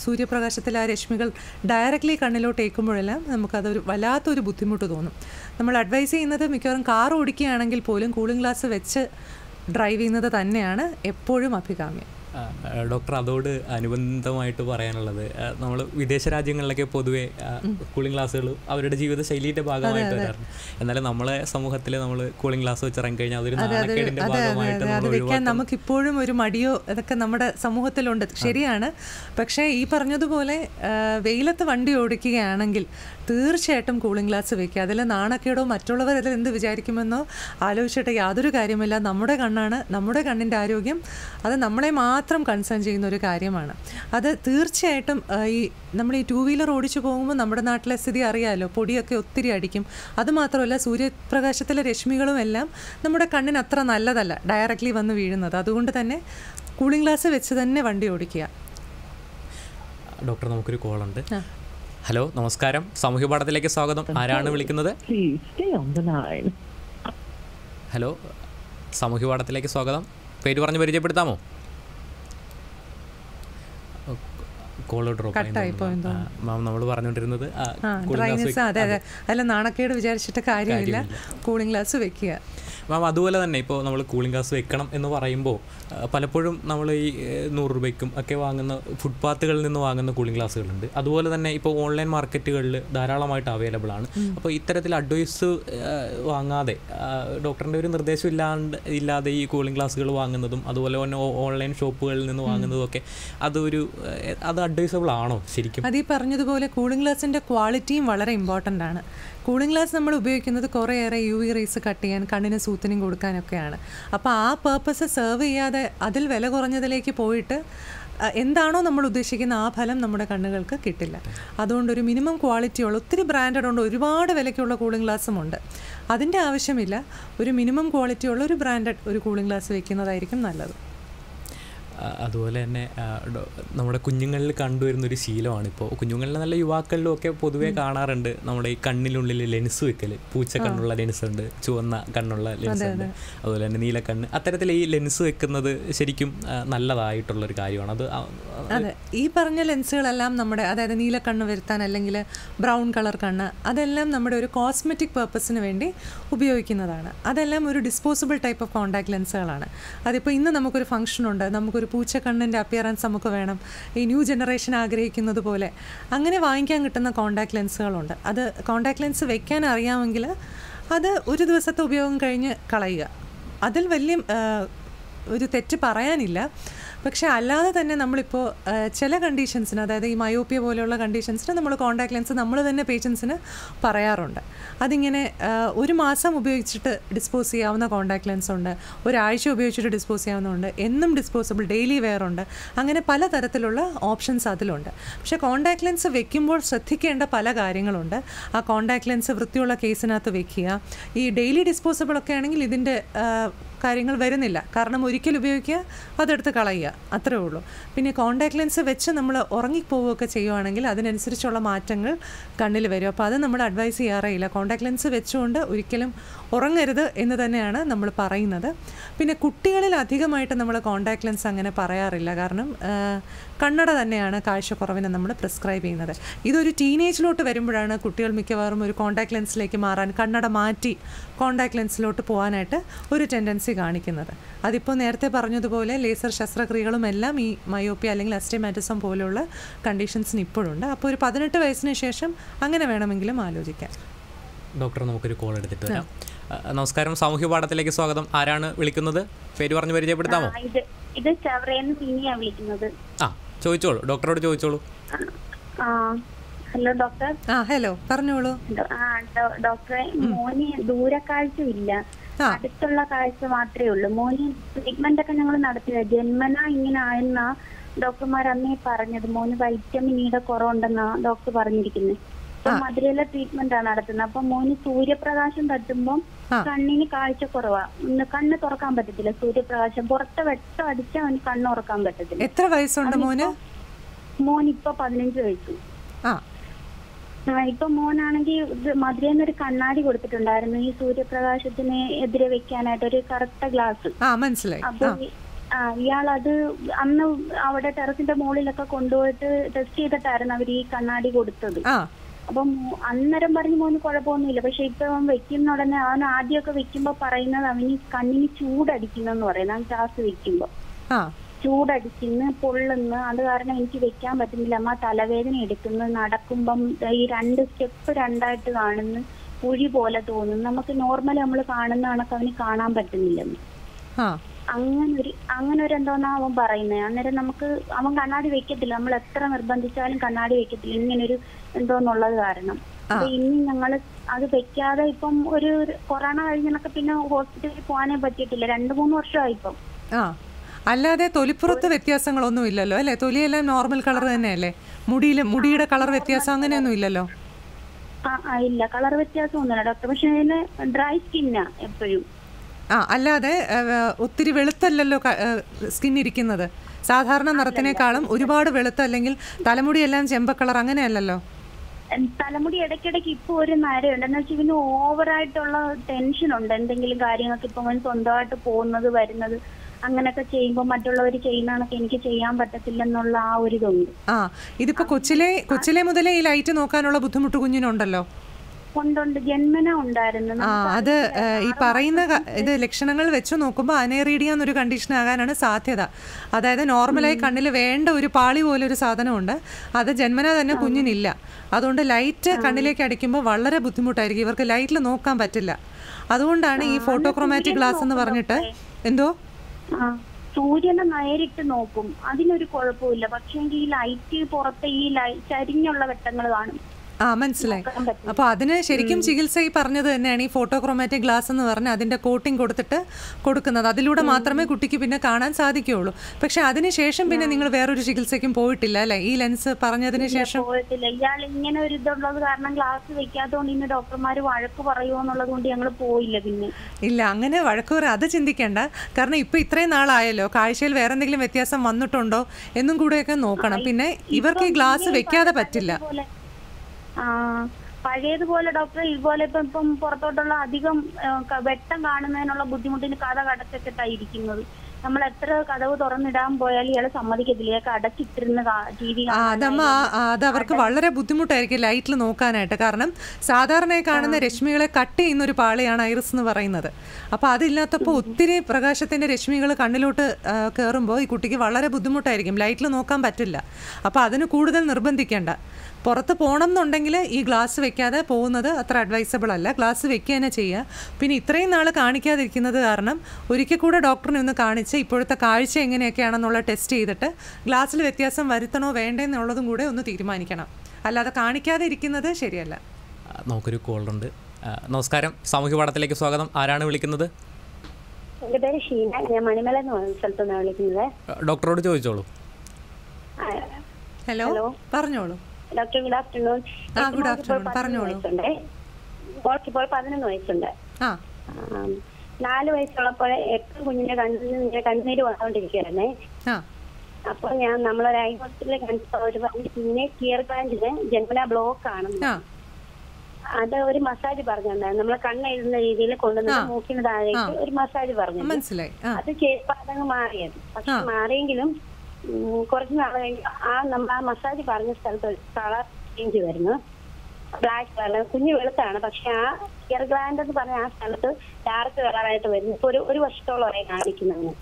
സൂര്യപ്രകാശത്തിൽ ആ രശ്മികൾ ഡയറക്റ്റ്ലി കണ്ണിലോട്ട് ഏക്കുമ്പോഴെല്ലാം നമുക്കതൊരു വല്ലാത്തൊരു ബുദ്ധിമുട്ട് തോന്നും നമ്മൾ അഡ്വൈസ് ചെയ്യുന്നത് മിക്കവാറും കാർ ഓടിക്കുകയാണെങ്കിൽ പോലും കൂളിംഗ് ഗ്ലാസ് വെച്ച് ഡ്രൈവ് ചെയ്യുന്നത് തന്നെയാണ് എപ്പോഴും അഭികാമ്യം
ഡോക്ടർ അതോട് അനുബന്ധമായിട്ട് പറയാനുള്ളത് നമ്മൾ വിദേശ രാജ്യങ്ങളിലൊക്കെ പൊതുവേ കൂളിംഗ് ഗ്ലാസ്സുകൾ അവരുടെ ജീവിത ശൈലിയുടെ ഭാഗമായിട്ട് വരാറുണ്ട് എന്നാലും നമ്മളെ സമൂഹത്തിൽ നമ്മൾ കൂളിംഗ് ഗ്ലാസ് വെച്ച് ഇറങ്ങി കഴിഞ്ഞാൽ അതൊരു നാണക്കേടിന്റെ ഭാഗമായിട്ട്
നമുക്കിപ്പോഴും ഒരു മടിയോ ഇതൊക്കെ നമ്മുടെ സമൂഹത്തിലുണ്ട് ശരിയാണ് പക്ഷേ ഈ പറഞ്ഞതുപോലെ വെയിലത്ത് വണ്ടി ഓടിക്കുകയാണെങ്കിൽ തീർച്ചയായിട്ടും കൂളിംഗ് ഗ്ലാസ് വെക്കുക അതിൽ നാണക്കേടോ മറ്റുള്ളവർ അതിൽ എന്ത് വിചാരിക്കുമെന്നോ ആലോചിച്ചിട്ട് യാതൊരു കാര്യമില്ല നമ്മുടെ കണ്ണാണ് നമ്മുടെ കണ്ണിൻ്റെ ആരോഗ്യം അത് നമ്മളെ മാത്രം കൺസേൺ ചെയ്യുന്ന ഒരു കാര്യമാണ് അത് തീർച്ചയായിട്ടും ഈ നമ്മൾ ഈ ടൂ വീലർ ഓടിച്ച് പോകുമ്പോൾ നമ്മുടെ നാട്ടിലെ സ്ഥിതി അറിയാമല്ലോ പൊടിയൊക്കെ ഒത്തിരി അടിക്കും അതുമാത്രമല്ല സൂര്യപ്രകാശത്തിലെ രശ്മികളും എല്ലാം നമ്മുടെ കണ്ണിന് അത്ര നല്ലതല്ല ഡയറക്റ്റ്ലി വന്ന് വീഴുന്നത് അതുകൊണ്ട് തന്നെ കൂളിംഗ് ഗ്ലാസ് വെച്ച് തന്നെ വണ്ടി ഓടിക്കുക
ഡോക്ടർ നമുക്കൊരു കോളുണ്ട് ഹലോ നമസ്കാരം സാമൂഹ്യ പാഠത്തിലേക്ക് സ്വാഗതം ആരാണ് വിളിക്കുന്നത് ഹലോ സാമൂഹ്യ പാഠത്തിലേക്ക് സ്വാഗതം പേര് പറഞ്ഞ് പരിചയപ്പെടുത്താമോ കോൾ മാം നമ്മൾ പറഞ്ഞുകൊണ്ടിരുന്നത്
അല്ല നാണക്കേട് വിചാരിച്ചിട്ട് കാര്യമില്ല കൂളിംഗ് ഗ്ലാസ് വെക്കുക
മാം അതുപോലെ തന്നെ ഇപ്പോൾ നമ്മൾ കൂളിംഗ് ഗ്ലാസ് വെക്കണം എന്ന് പറയുമ്പോൾ പലപ്പോഴും നമ്മൾ ഈ നൂറ് രൂപയ്ക്കും ഒക്കെ വാങ്ങുന്ന ഫുട്പാത്തുകളിൽ നിന്ന് വാങ്ങുന്ന കൂളിംഗ് ഗ്ലാസ്സുകളുണ്ട് അതുപോലെ തന്നെ ഇപ്പോൾ ഓൺലൈൻ മാർക്കറ്റുകളിൽ ധാരാളമായിട്ട് അവൈലബിൾ ആണ് അപ്പോൾ ഇത്തരത്തിൽ അഡ്വൈസ് വാങ്ങാതെ ഡോക്ടറിൻ്റെ ഒരു നിർദ്ദേശം ഇല്ലാണ്ട് ഇല്ലാതെ ഈ കൂളിംഗ് ഗ്ലാസ്സുകൾ വാങ്ങുന്നതും അതുപോലെ തന്നെ ഓൺലൈൻ ഷോപ്പുകളിൽ നിന്ന് വാങ്ങുന്നതും ഒക്കെ അതൊരു അത് അഡ്വൈസബിൾ ആണോ ശരിക്കും
അത് ഈ പറഞ്ഞതുപോലെ കൂളിംഗ് ഗ്ലാസിൻ്റെ ക്വാളിറ്റിയും വളരെ ഇമ്പോർട്ടൻ്റ് ആണ് കൂളിംഗ് ഗ്ലാസ് നമ്മൾ ഉപയോഗിക്കുന്നത് കുറേയേറെ യു വി റേസ് കട്ട് ചെയ്യാൻ കണ്ണിന് സൂത്തനും കൊടുക്കാനൊക്കെയാണ് അപ്പോൾ ആ പേർപ്പസ് സെർവ് ചെയ്യാതെ അതിൽ വില കുറഞ്ഞതിലേക്ക് പോയിട്ട് എന്താണോ നമ്മൾ ഉദ്ദേശിക്കുന്ന ആ ഫലം നമ്മുടെ കണ്ണുകൾക്ക് കിട്ടില്ല അതുകൊണ്ട് ഒരു മിനിമം ക്വാളിറ്റിയുള്ള ഒത്തിരി ബ്രാൻഡഡ് ഉണ്ട് ഒരുപാട് വിലയ്ക്കുള്ള കൂളിംഗ് ഗ്ലാസ്സും ഉണ്ട് അതിൻ്റെ ആവശ്യമില്ല ഒരു മിനിമം ക്വാളിറ്റിയുള്ള ഒരു ബ്രാൻഡഡ് ഒരു കൂളിംഗ് ഗ്ലാസ് വെക്കുന്നതായിരിക്കും നല്ലത്
അതുപോലെ തന്നെ നമ്മുടെ കുഞ്ഞുങ്ങളിൽ കണ്ടുവരുന്നൊരു ശീലമാണിപ്പോൾ കുഞ്ഞുങ്ങളിൽ നല്ല യുവാക്കളിലും ഒക്കെ പൊതുവെ കാണാറുണ്ട് നമ്മുടെ ഈ കണ്ണിനുള്ളിൽ ലെൻസ് വെക്കൽ പൂച്ച കണ്ണുള്ള ലെൻസ് ഉണ്ട് ചുവന്ന കണ്ണുള്ള ലെൻസ് ഉണ്ട് അതുപോലെ തന്നെ നീല കണ്ണ് അത്തരത്തിൽ ഈ ലെൻസ് വെക്കുന്നത് ശരിക്കും നല്ലതായിട്ടുള്ളൊരു കാര്യമാണ് അത് അതെ
ഈ പറഞ്ഞ ലെൻസുകളെല്ലാം നമ്മുടെ അതായത് നീല കണ്ണ് വരുത്താൻ അല്ലെങ്കിൽ ബ്രൗൺ കളർ കണ്ണ് അതെല്ലാം നമ്മുടെ ഒരു കോസ്മെറ്റിക് പേർപ്പസിന് വേണ്ടി ഉപയോഗിക്കുന്നതാണ് അതെല്ലാം ഒരു ഡിസ്പോസിബിൾ ടൈപ്പ് ഓഫ് കോൺടാക്ട് ലെൻസുകളാണ് അതിപ്പോൾ ഇന്ന് നമുക്കൊരു ഫംഗ്ഷൻ ഉണ്ട് നമുക്കൊരു പൂച്ചക്കണ്ണിൻ്റെ അപ്പിയറൻസ് നമുക്ക് വേണം ഈ ന്യൂ ജനറേഷൻ ആഗ്രഹിക്കുന്നത് പോലെ അങ്ങനെ വാങ്ങിക്കാൻ കിട്ടുന്ന കോണ്ടാക്ട് ലെൻസുകളുണ്ട് അത് കോണ്ടാക്ട് ലെൻസ് വെക്കാൻ അറിയാമെങ്കിൽ അത് ഒരു ദിവസത്തെ ഉപയോഗം കഴിഞ്ഞ് കളയുക അതിൽ വലിയ ഒരു തെറ്റ് പറയാനില്ല പക്ഷേ അല്ലാതെ തന്നെ നമ്മളിപ്പോൾ ചില കണ്ടീഷൻസിന് അതായത് ഈ മയോപ്പിയ പോലെയുള്ള കണ്ടീഷൻസിന് നമ്മൾ കോൺടാക്ട് ലെൻസ് നമ്മൾ തന്നെ പേഷ്യൻസിന് പറയാറുണ്ട് അതിങ്ങനെ ഒരു മാസം ഉപയോഗിച്ചിട്ട് ഡിസ്പോസ് ചെയ്യാവുന്ന കോൺടാക്ട് ലെൻസ് ഉണ്ട് ഒരാഴ്ച ഉപയോഗിച്ചിട്ട് ഡിസ്പോസ് ചെയ്യാവുന്നതുണ്ട് എന്നും ഡിസ്പോസിബിൾ ഡെയിലി വെയർ ഉണ്ട് അങ്ങനെ പല തരത്തിലുള്ള ഓപ്ഷൻസ് അതിലുണ്ട് പക്ഷേ കോൺടാക്ട് ലെൻസ് വെക്കുമ്പോൾ ശ്രദ്ധിക്കേണ്ട പല കാര്യങ്ങളുണ്ട് ആ കോൺടാക്ട് ലെൻസ് വൃത്തിയുള്ള കേസിനകത്ത് വെക്കുക ഈ ഡെയിലി ഡിസ്പോസിബിളൊക്കെ ഒക്കെ ആണെങ്കിൽ ഇതിൻ്റെ കാര്യങ്ങൾ വരുന്നില്ല കാരണം ഒരിക്കൽ ഉപയോഗിക്കുക അതെടുത്ത് കളയുക അത്രേ ഉള്ളൂ പിന്നെ കോണ്ടാക്ട് ലെൻസ് വെച്ച് നമ്മൾ ഉറങ്ങിപ്പോവുകയൊക്കെ ചെയ്യുവാണെങ്കിൽ അതിനനുസരിച്ചുള്ള മാറ്റങ്ങൾ കണ്ണിൽ വരും അപ്പോൾ അത് നമ്മൾ അഡ്വൈസ് ചെയ്യാറേയില്ല കോണ്ടാക്ട് ലെൻസ് വെച്ചുകൊണ്ട് ഒരിക്കലും ഉറങ്ങരുത് എന്ന് തന്നെയാണ് നമ്മൾ പറയുന്നത് പിന്നെ കുട്ടികളിൽ അധികമായിട്ട് നമ്മൾ കോണ്ടാക്ട് ലെൻസ് അങ്ങനെ പറയാറില്ല കാരണം കണ്ണട തന്നെയാണ് കാഴ്ചക്കുറവിനെ നമ്മൾ പ്രിസ്ക്രൈബ് ചെയ്യുന്നത് ഇതൊരു ടീനേജിലോട്ട് വരുമ്പോഴാണ് കുട്ടികൾ മിക്കവാറും ഒരു കോൺടാക്ട് ലെൻസിലേക്ക് മാറാൻ കണ്ണട മാറ്റി കോൺടാക്ട് ലെൻസിലോട്ട് പോകാനായിട്ട് ഒരു ടെൻഡൻസി കാണിക്കുന്നത് അതിപ്പോൾ നേരത്തെ പറഞ്ഞതുപോലെ ലേസർ ശസ്ത്രക്രിയകളും എല്ലാം ഈ മയോപ്പി അല്ലെങ്കിൽ അസ്റ്റിമാറ്റിസം പോലെയുള്ള കണ്ടീഷൻസിന് ഇപ്പോഴുണ്ട് അപ്പോൾ ഒരു പതിനെട്ട് വയസ്സിന് ശേഷം അങ്ങനെ വേണമെങ്കിലും ആലോചിക്കാം
ഡോക്ടർ നമുക്കൊരു കോൾ എടുത്തിട്ട് വരാം നമസ്കാരം സാമൂഹ്യ പാഠത്തിലേക്ക് സ്വാഗതം ആരാണ് വിളിക്കുന്നത് പേര് പറഞ്ഞു പരിചയപ്പെടുത്താമോ
ഇത് വിളിക്കുന്നത്
ആ ചോദിച്ചോളൂ ഡോക്ടറോട് ചോദിച്ചോളൂ
ഹലോ ഡോക്ടർ ആ ഹലോ പറഞ്ഞോളൂ ഡോക്ടറെ മോന് ദൂരക്കാഴ്ച ഇല്ല അടുത്തുള്ള കാഴ്ച മാത്രമേ ഉള്ളൂ മോന് ട്രീറ്റ്മെന്റ് ഒക്കെ ഞങ്ങൾ നടത്തിയത് ജന്മന ഇങ്ങനെ ആയെന്നാ ഡോക്ടർമാർ അന്നേ പറഞ്ഞത് മോന് വൈറ്റമിൻ ഇയുടെ കുറവുണ്ടെന്നാ ഡോക്ടർ പറഞ്ഞിരിക്കുന്നത് അപ്പൊ മധുരയിലെ ട്രീറ്റ്മെന്റ് ആണ് നടത്തുന്നത് അപ്പൊ മോന് സൂര്യപ്രകാശം തട്ടുമ്പോൾ കണ്ണിന് കാഴ്ച കുറവാ കണ്ണ് തുറക്കാൻ പറ്റത്തില്ല സൂര്യപ്രകാശം പുറത്ത് വെട്ടം അടിച്ചാൽ അവന് കണ്ണ് തുറക്കാൻ പറ്റത്തില്ല എത്ര വയസ്സുണ്ട് മോന് മോൻ ഇപ്പൊ പതിനഞ്ച് വയസ്സ് ഇപ്പൊ മോനാണെങ്കിൽ മധുരയിൽ നിന്ന് ഒരു കണ്ണാടി കൊടുത്തിട്ടുണ്ടായിരുന്നു ഈ സൂര്യപ്രകാശത്തിന് എതിരെ വെക്കാനായിട്ട് ഒരു കറുത്ത ഗ്ലാസ് മനസ്സിലായി അപ്പൊ ഇയാൾ അത് അന്ന് അവിടെ ടെറസിന്റെ മുകളിലൊക്കെ കൊണ്ടുപോയിട്ട് ടെസ്റ്റ് ചെയ്തിട്ടായിരുന്നു അവർ ഈ കണ്ണാടി കൊടുത്തത് അപ്പം അന്നേരം പറഞ്ഞു മോന് കുഴപ്പമൊന്നുമില്ല പക്ഷെ ഇപ്പൊ അവൻ വെക്കുന്ന ഉടനെ അവൻ ആദ്യമൊക്കെ വെക്കുമ്പോ പറയുന്നത് അവന് കണ്ണിന് ചൂടടിക്കുന്നെന്ന് പറയുന്നത് അവൻ ക്ലാസ് വെക്കുമ്പോ ചൂടടിക്കുന്നു പൊള്ളുന്നു അത് കാരണം എനിക്ക് വെക്കാൻ പറ്റുന്നില്ല അമ്മ തലവേദന എടുക്കുന്നു നടക്കുമ്പം ഈ രണ്ട് സ്റ്റെപ്പ് രണ്ടായിട്ട് കാണുന്നു കുഴി പോലെ തോന്നുന്നു നമുക്ക് നോർമലി നമ്മൾ കാണുന്ന കണക്ക് അവന് കാണാൻ പറ്റുന്നില്ലെന്ന് അങ്ങനെ ഒരു അങ്ങനെ ഒരു എന്തോന്നാ അവൻ പറയുന്നത് അന്നേരം നമുക്ക് അവൻ കണ്ണാടി വെക്കത്തില്ല നമ്മൾ എത്ര നിർബന്ധിച്ചാലും കണ്ണാടി വെക്കത്തില്ല ഇങ്ങനെ ഒരു എന്തോന്നുള്ളത് കാരണം ഇനി ഞങ്ങൾ അത് വെക്കാതെ ഇപ്പം ഒരു കൊറോണ കഴിഞ്ഞൊക്കെ പിന്നെ ഹോസ്പിറ്റലിൽ പോകാനേ പറ്റിയിട്ടില്ല രണ്ടു മൂന്ന് വർഷമായി ഇപ്പം
അല്ലാതെ തൊലിപ്പുറത്ത് വ്യത്യാസങ്ങളൊന്നും ഇല്ലല്ലോ അല്ലേ തൊലിയെല്ലാം നോർമൽ കളർ തന്നെയല്ലേ മുടിയിൽ മുടിയുടെ കളർ വ്യത്യാസം അങ്ങനെയൊന്നും ഇല്ലല്ലോ
ഇല്ല കളർ വ്യത്യാസം ഒന്നുമില്ല ഡോക്ടർ പക്ഷേ ഡ്രൈ സ്കിന്നാ എപ്പോഴും
ആ അല്ലാതെ ഒത്തിരി വെളുത്തല്ലല്ലോ സ്കിൻ ഇരിക്കുന്നത് സാധാരണ നിറത്തിനേക്കാളും ഒരുപാട് വെളുത്ത അല്ലെങ്കിൽ തലമുടി എല്ലാം ചെമ്പ കളർ അങ്ങനെയല്ലല്ലോ തലമുടി ഇടയ്ക്കിടയ്ക്ക് ഇപ്പൊ ഒരു നരയുണ്ട് എന്ന് വെച്ചാൽ പിന്നെ
ഓവറായിട്ടുള്ള ടെൻഷൻ ഉണ്ട് എന്തെങ്കിലും കാര്യങ്ങൾക്ക് ഇപ്പൊ സ്വന്തമായിട്ട് പോകുന്നത് വരുന്നത് അങ്ങനൊക്കെ ചെയ്യുമ്പോൾ മറ്റുള്ളവർ ചെയ്യുന്നതൊക്കെ എനിക്ക് ചെയ്യാൻ പറ്റത്തില്ലെന്നുള്ള ആ ഒരു ഇതുണ്ട്
ആ ഇതിപ്പോ കൊച്ചിലെ കൊച്ചിലെ മുതലേ ഈ ലൈറ്റ് നോക്കാനുള്ള ബുദ്ധിമുട്ട് കുഞ്ഞിനുണ്ടല്ലോ അത് ഈ പറയുന്ന ഇത് ലക്ഷണങ്ങൾ വെച്ച് നോക്കുമ്പോൾ അനേറീഡിയ എന്നൊരു കണ്ടീഷൻ ആകാനാണ് സാധ്യത അതായത് നോർമലായി കണ്ണിൽ വേണ്ട ഒരു പാളി പോലെ ഒരു സാധനമുണ്ട് അത് ജന്മന തന്നെ കുഞ്ഞിനില്ല അതുകൊണ്ട് ലൈറ്റ് കണ്ണിലേക്ക് അടിക്കുമ്പോൾ വളരെ ബുദ്ധിമുട്ടായിരിക്കും ഇവർക്ക് ലൈറ്റിൽ നോക്കാൻ പറ്റില്ല അതുകൊണ്ടാണ് ഈ ഫോട്ടോക്രോമാറ്റിക് ഗ്ലാസ് എന്ന് പറഞ്ഞിട്ട് എന്തോ
സൂര്യനെ നേരിട്ട് നോക്കും അതിനൊരു കുഴപ്പമില്ല പക്ഷേ ഈ ലൈറ്റ് പുറത്തെ ഈ
ചരിഞ്ഞുള്ള വെട്ടങ്ങൾ കാണും ആ മനസ്സിലായി അപ്പൊ അതിന് ശരിക്കും ചികിത്സ ഈ പറഞ്ഞത് തന്നെയാണ് ഈ ഫോട്ടോക്രോമാറ്റിക് ഗ്ലാസ് എന്ന് പറഞ്ഞാൽ അതിന്റെ കോട്ടിംഗ് കൊടുത്തിട്ട് കൊടുക്കുന്നത് അതിലൂടെ മാത്രമേ കുട്ടിക്ക് പിന്നെ കാണാൻ സാധിക്കുകയുള്ളൂ പക്ഷെ അതിനുശേഷം പിന്നെ നിങ്ങൾ വേറൊരു ചികിത്സയ്ക്കും പോയിട്ടില്ല അല്ലെ ഈ ലെൻസ് പറഞ്ഞതിന് ശേഷം
ഇയാൾ ഇങ്ങനെ ഒരു ഇതുള്ളത് കാരണം ഗ്ലാസ് വെക്കാത്തതുകൊണ്ട് ഇന്ന് ഡോക്ടർമാർ വഴക്ക് പറയുമോ
കൊണ്ട് ഞങ്ങൾ പോയില്ല പിന്നെ ഇല്ല അങ്ങനെ വഴക്ക് പറയാം അത് ചിന്തിക്കേണ്ട കാരണം ഇപ്പൊ ഇത്രയും നാളായല്ലോ കാഴ്ചയിൽ വേറെ എന്തെങ്കിലും വ്യത്യാസം വന്നിട്ടുണ്ടോ എന്നും കൂടെയൊക്കെ നോക്കണം പിന്നെ ഇവർക്ക് ഈ ഗ്ലാസ് വെക്കാതെ പറ്റില്ല
പഴയതുപോലെ ഡോക്ടർ ഇതുപോലെ ഇപ്പം ഇപ്പം പുറത്തോട്ടുള്ള അധികം വെട്ടം കാണുന്നതിനുള്ള ബുദ്ധിമുട്ടിന് കഥ കടച്ചിട്ടാണ് ഇരിക്കുന്നത് നമ്മൾ
എത്ര കഥവ് തുറന്നിടാൻ പോയാലും ഇയാളെ സമ്മതിക്കത്തില്ല ഇയാൾക്ക് അടച്ചിട്ടിരുന്ന ടി വി അവർക്ക് വളരെ ബുദ്ധിമുട്ടായിരിക്കും ലൈറ്റിൽ നോക്കാനായിട്ട് കാരണം സാധാരണ കാണുന്ന രശ്മികളെ കട്ട് ചെയ്യുന്ന ഒരു പാളിയാണ് ഐറിസ് എന്ന് പറയുന്നത് അപ്പൊ അതില്ലാത്തപ്പോൾ ഒത്തിരി പ്രകാശത്തിന്റെ രശ്മികൾ കണ്ണിലോട്ട് കയറുമ്പോൾ ഈ കുട്ടിക്ക് വളരെ ബുദ്ധിമുട്ടായിരിക്കും ലൈറ്റിൽ നോക്കാൻ പറ്റില്ല അപ്പൊ അതിന് കൂടുതൽ നിർബന്ധിക്കേണ്ട പുറത്ത് പോകണം എന്നുണ്ടെങ്കിൽ ഈ ഗ്ലാസ് വെക്കാതെ പോകുന്നത് അത്ര അഡ്വൈസബിൾ അല്ല ഗ്ലാസ് വെക്കുക തന്നെ ചെയ്യുക പിന്നെ ഇത്രയും നാൾ കാണിക്കാതിരിക്കുന്നത് കാരണം ഒരിക്കൽ കൂടെ ഡോക്ടറിനെ ഒന്ന് കാണിച്ച് ഇപ്പോഴത്തെ കാഴ്ച എങ്ങനെയൊക്കെയാണെന്നുള്ള ടെസ്റ്റ് ചെയ്തിട്ട് ഗ്ലാസ്സിൽ വ്യത്യാസം വരുത്തണോ വേണ്ടെന്നുള്ളതും കൂടെ ഒന്ന് തീരുമാനിക്കണം അല്ലാതെ കാണിക്കാതെ ഇരിക്കുന്നത് ശരിയല്ല
നമുക്കൊരു കോളുണ്ട് നമസ്കാരം സാമൂഹ്യ പാഠത്തിലേക്ക് സ്വാഗതം ആരാണ് വിളിക്കുന്നത്
എന്റെ പേര് ഷീന ഞാൻ മണിമല
സ്ഥലത്തുനിന്നാണ് വിളിക്കുന്നത്
ഡോക്ടറോട് ചോദിച്ചോളൂ
ഹലോ പറഞ്ഞോളൂ doctor good afternoon good afternoon പറഞ്ഞോളൂ പതിനൊന്ന് വയസ്സുണ്ട് നാല് വയസ്സുള്ളപ്പോൾ എപ്പോഴും കുഞ്ഞിന്റെ കണ്ണിൽ നിന്ന് വന്നുകൊണ്ടിരിക്കുകയായിരുന്നേ അപ്പൊ ഞാൻ നമ്മളൊരു ഐ ഹോസ്പിറ്റലിൽ കണ്ടപ്പോൾ ഒരു കുഞ്ഞിനെ കിയർ ഗ്ലാൻഡിന് ജന്മന ബ്ലോക്ക് ആണ് അത് ഒരു മസാജ് പറഞ്ഞിട്ടുണ്ടായിരുന്നു നമ്മളെ കണ്ണെഴുതുന്ന രീതിയിൽ കൊണ്ടുവന്ന് മൂക്കിന് താഴേക്ക് ഒരു മസാജ് പറഞ്ഞു അത് ചേപ്പാടങ്ങ് മാറിയത് പക്ഷെ മാറിയെങ്കിലും കുറച്ച് നാൾ കഴിഞ്ഞ് ആ നമ്മൾ ആ മസാജ് പറഞ്ഞ സ്ഥലത്ത് കളർ ചേഞ്ച് വരുന്നു ബ്ലാക്ക് കളർ കുഞ്ഞു വെളുത്താണ് പക്ഷെ ആ ഇയർ ഗ്ലാൻഡ് എന്ന് പറഞ്ഞ ആ സ്ഥലത്ത് ഡാർക്ക് കളറായിട്ട് വരുന്നു ഇപ്പൊ ഒരു ഒരു വർഷത്തോളമായി കാണിക്കുന്നതിന്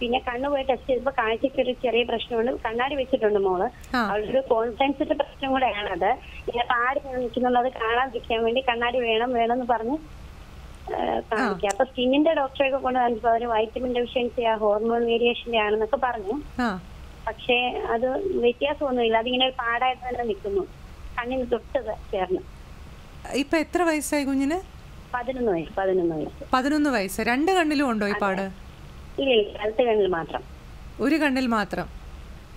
പിന്നെ കണ്ണു പോയി ടെസ്റ്റ് ചെയ്തപ്പോ കാഴ്ചയ്ക്ക് ഒരു ചെറിയ പ്രശ്നമുണ്ട് കണ്ണാടി വെച്ചിട്ടുണ്ട് മോള് അവളൊരു കോൺഫിഡൻസിന്റെ പ്രശ്നം കൂടെയാണത് ഇങ്ങനെ പാടി നിൽക്കുന്നുള്ളത് കാണാതിരിക്കാൻ വേണ്ടി കണ്ണാടി വേണം വേണം എന്ന് പറഞ്ഞ് കാണിക്കുക അപ്പൊ സ്കിന്നിന്റെ ഡോക്ടറെ ഒക്കെ കൊണ്ട് കാണിച്ചപ്പോ അവര് വൈറ്റമിൻ ഡെഫിഷ്യൻസിയാ ഹോർമോൺ വേരിയേഷന്റെ ആണെന്നൊക്കെ പറഞ്ഞു പക്ഷേ അത് വ്യത്യാസമൊന്നുമില്ല അതിങ്ങനെ പാടായിട്ട് തന്നെ നിൽക്കുന്നു കണ്ണിന് തൊട്ട് ചേർന്ന് ഇപ്പൊ എത്ര വയസ്സായി കുഞ്ഞിന്
പതിനൊന്ന് വയസ്സ് പതിനൊന്ന് വയസ്സ് പതിനൊന്ന് വയസ്സ് രണ്ട് കണ്ണിലും ഉണ്ടോ ഈ പാട് ഇല്ല വലത്ത് കണ്ണിൽ മാത്രം ഒരു കണ്ണിൽ മാത്രം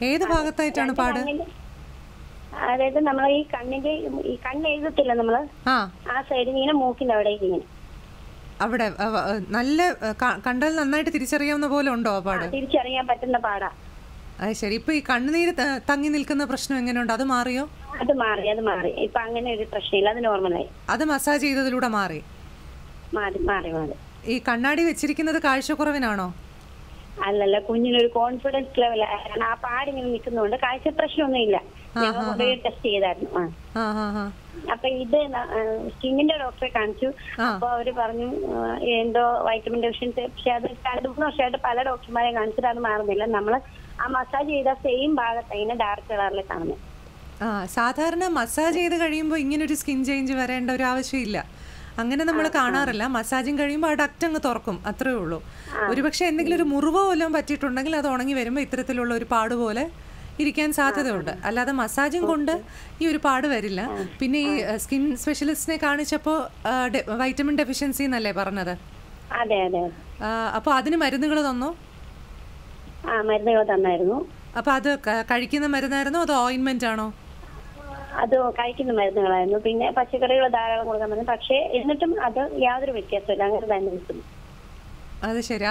ഏത് ഭാഗത്തായിട്ടാണ് പാട്
അതായത് നമ്മൾ ഈ കണ്ണിന്റെ ഈ കണ്ണെഴുതത്തില്ല നമ്മള് ആ സൈഡിൽ ഇങ്ങനെ മൂക്കിന്റെ അവിടെ
ഇങ്ങനെ അവിടെ നല്ല കണ്ടാൽ നന്നായിട്ട് തിരിച്ചറിയാവുന്ന പോലെ ഉണ്ടോ ആ പാട് തിരിച്ചറിയാൻ പറ്റുന്ന പാടാ അത് ശരി ഇപ്പൊ ഈ കണ്ണുനീര് തങ്ങി നിൽക്കുന്ന പ്രശ്നം എങ്ങനെയുണ്ട് അത് മാറിയോ അത് മാറി അത് മാറി ഇപ്പൊ അങ്ങനെ ഒരു പ്രശ്നമില്ല അത് നോർമലായി അത് മസാജ് ചെയ്തതിലൂടെ മാറി
മാറി മാറി മാറി
ഈ കണ്ണാടി വെച്ചിരിക്കുന്നത് കാഴ്ചക്കുറവിനാണോ
അല്ലല്ല കുഞ്ഞിനൊരു കോൺഫിഡൻസ് ലെവൽ കാരണം ആ പാടിങ്ങനെ നിൽക്കുന്നതുകൊണ്ട് കാഴ്ച പ്രശ്നമൊന്നുമില്ല ഞാൻ ടെസ്റ്റ് ചെയ്തായിരുന്നു ആ അപ്പൊ ഇത് സ്കിന്നിന്റെ ഡോക്ടറെ കാണിച്ചു അപ്പൊ അവര് പറഞ്ഞു എന്തോ വൈറ്റമിൻ ഡെഫിഷ്യൻസി പക്ഷെ അത് രണ്ട് മൂന്ന് വർഷമായിട്ട് പല ഡോക്ടർമാരെ കാണിച്ചിട്ട് അത് മാറുന്നില്ല നമ്മള് ആ മസാജ് ചെയ്ത സെയിം ഭാഗത്ത് അതിനെ ഡാർക്ക് കളറിൽ കാണുന്നത്
ആ സാധാരണ മസാജ് ചെയ്ത് കഴിയുമ്പോൾ ഇങ്ങനെ ഒരു സ്കിൻ ചേഞ്ച് വരേണ്ട ഒരു ആവശ്യമില്ല അങ്ങനെ നമ്മൾ കാണാറില്ല മസാജിങ് കഴിയുമ്പോൾ ആ ഡക്റ്റ് അങ്ങ് തുറക്കും അത്രേ ഉള്ളൂ ഒരുപക്ഷെ എന്തെങ്കിലും ഒരു മുറിവ് പോലും പറ്റിയിട്ടുണ്ടെങ്കിൽ അത് ഉണങ്ങി വരുമ്പോൾ ഇത്തരത്തിലുള്ള ഒരു പാട് പോലെ ഇരിക്കാൻ സാധ്യതയുണ്ട് അല്ലാതെ മസാജും കൊണ്ട് ഈ ഒരു പാട് വരില്ല പിന്നെ ഈ സ്കിൻ സ്പെഷ്യലിസ്റ്റിനെ കാണിച്ചപ്പോൾ വൈറ്റമിൻ ഡെഫിഷ്യൻസി എന്നല്ലേ പറഞ്ഞത് അപ്പൊ അതിന് മരുന്നുകൾ തന്നോ തന്നായിരുന്നു അപ്പൊ അത് കഴിക്കുന്ന മരുന്നായിരുന്നോ അതോ ഓയിൻമെന്റ് ആണോ
അത് കഴിക്കുന്ന മരുന്നുകളായിരുന്നു പിന്നെ പച്ചക്കറികൾ ധാരാളം കൊടുക്കാൻ പറ്റും പക്ഷേ എന്നിട്ടും അത് യാതൊരു വ്യത്യാസമില്ല അങ്ങനെ തന്നെ നിൽക്കുന്നു
അത് ശരി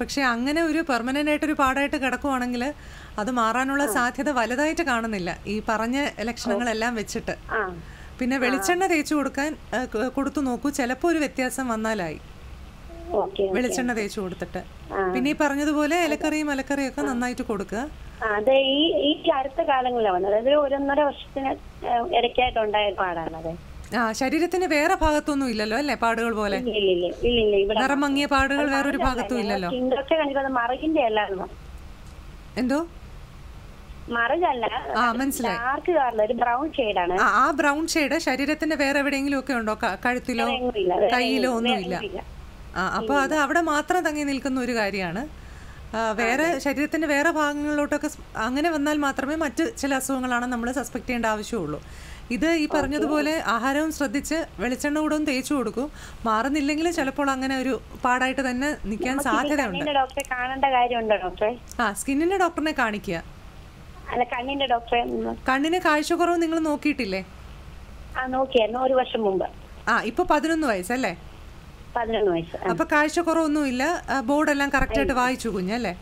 പക്ഷെ അങ്ങനെ ഒരു പെർമനന്റ് ആയിട്ട് ഒരു പാടായിട്ട് കിടക്കുവാണെങ്കിൽ അത് മാറാനുള്ള സാധ്യത വലുതായിട്ട് കാണുന്നില്ല ഈ പറഞ്ഞ ലക്ഷണങ്ങളെല്ലാം വെച്ചിട്ട് പിന്നെ വെളിച്ചെണ്ണ തേച്ചു കൊടുക്കാൻ കൊടുത്തു നോക്കൂ ചിലപ്പോൾ ഒരു വ്യത്യാസം വന്നാലായി വെളിച്ചെണ്ണ തേച്ചു കൊടുത്തിട്ട് പിന്നെ ഈ പറഞ്ഞതുപോലെ ഇലക്കറിയും മലക്കറിയും ഒക്കെ നന്നായിട്ട് കൊടുക്കുക
അതെ ഈ ഈ അടുത്ത കാലങ്ങളിലാണ് വന്നത് അതായത് ഒരു ഒന്നര വർഷത്തിന് ഇടയ്ക്കായിട്ടുണ്ടായ അതെ
ആ ശരീരത്തിന്റെ വേറെ ഭാഗത്തൊന്നും ഇല്ലല്ലോ അല്ലേ പാടുകൾ പോലെ നിറം മങ്ങിയ പാടുകൾ വേറൊരു ഭാഗത്തും ഇല്ലല്ലോ എന്തോ ആ മനസ്സിലായി ഒരു ബ്രൗൺ ആ ബ്രൗൺ ഷെയ്ഡ് ശരീരത്തിന്റെ വേറെ എവിടെയെങ്കിലും ഒക്കെ ഉണ്ടോ കഴുത്തിലോ കയ്യിലോ ഒന്നുമില്ല ആ അപ്പോൾ അത് അവിടെ മാത്രം തങ്ങി നിൽക്കുന്ന ഒരു കാര്യമാണ് വേറെ ശരീരത്തിന്റെ വേറെ ഭാഗങ്ങളിലോട്ടൊക്കെ അങ്ങനെ വന്നാൽ മാത്രമേ മറ്റു ചില അസുഖങ്ങളാണ് നമ്മൾ സസ്പെക്ട് ചെയ്യേണ്ട ആവശ്യമുള്ളൂ ഇത് ഈ പറഞ്ഞതുപോലെ ആഹാരവും ശ്രദ്ധിച്ച് വെളിച്ചെണ്ണ കൂടെ ഒന്ന് തേച്ചു കൊടുക്കും മാറുന്നില്ലെങ്കിൽ ചിലപ്പോൾ അങ്ങനെ ഒരു പാടായിട്ട് തന്നെ നിൽക്കാൻ സാധ്യതയുണ്ട് ആ സ്കിന്നിന്റെ ഡോക്ടറിനെ കാണിക്കുക കണ്ണിന്റെ ഡോക്ടറെ കണ്ണിന് കാഴ്ചക്കുറവ് നിങ്ങൾ നോക്കിയിട്ടില്ലേ ഒരു വർഷം മുമ്പ് ആ ഇപ്പൊ പതിനൊന്ന് വയസ്സല്ലേ പതിനൊന്ന് വയസ്സ് അപ്പൊ കാഴ്ചക്കുറവൊന്നും ഇല്ല ബോർഡ് എല്ലാം കറക്റ്റ് ആയിട്ട് വായിച്ചു കുഞ്ഞല്ലേ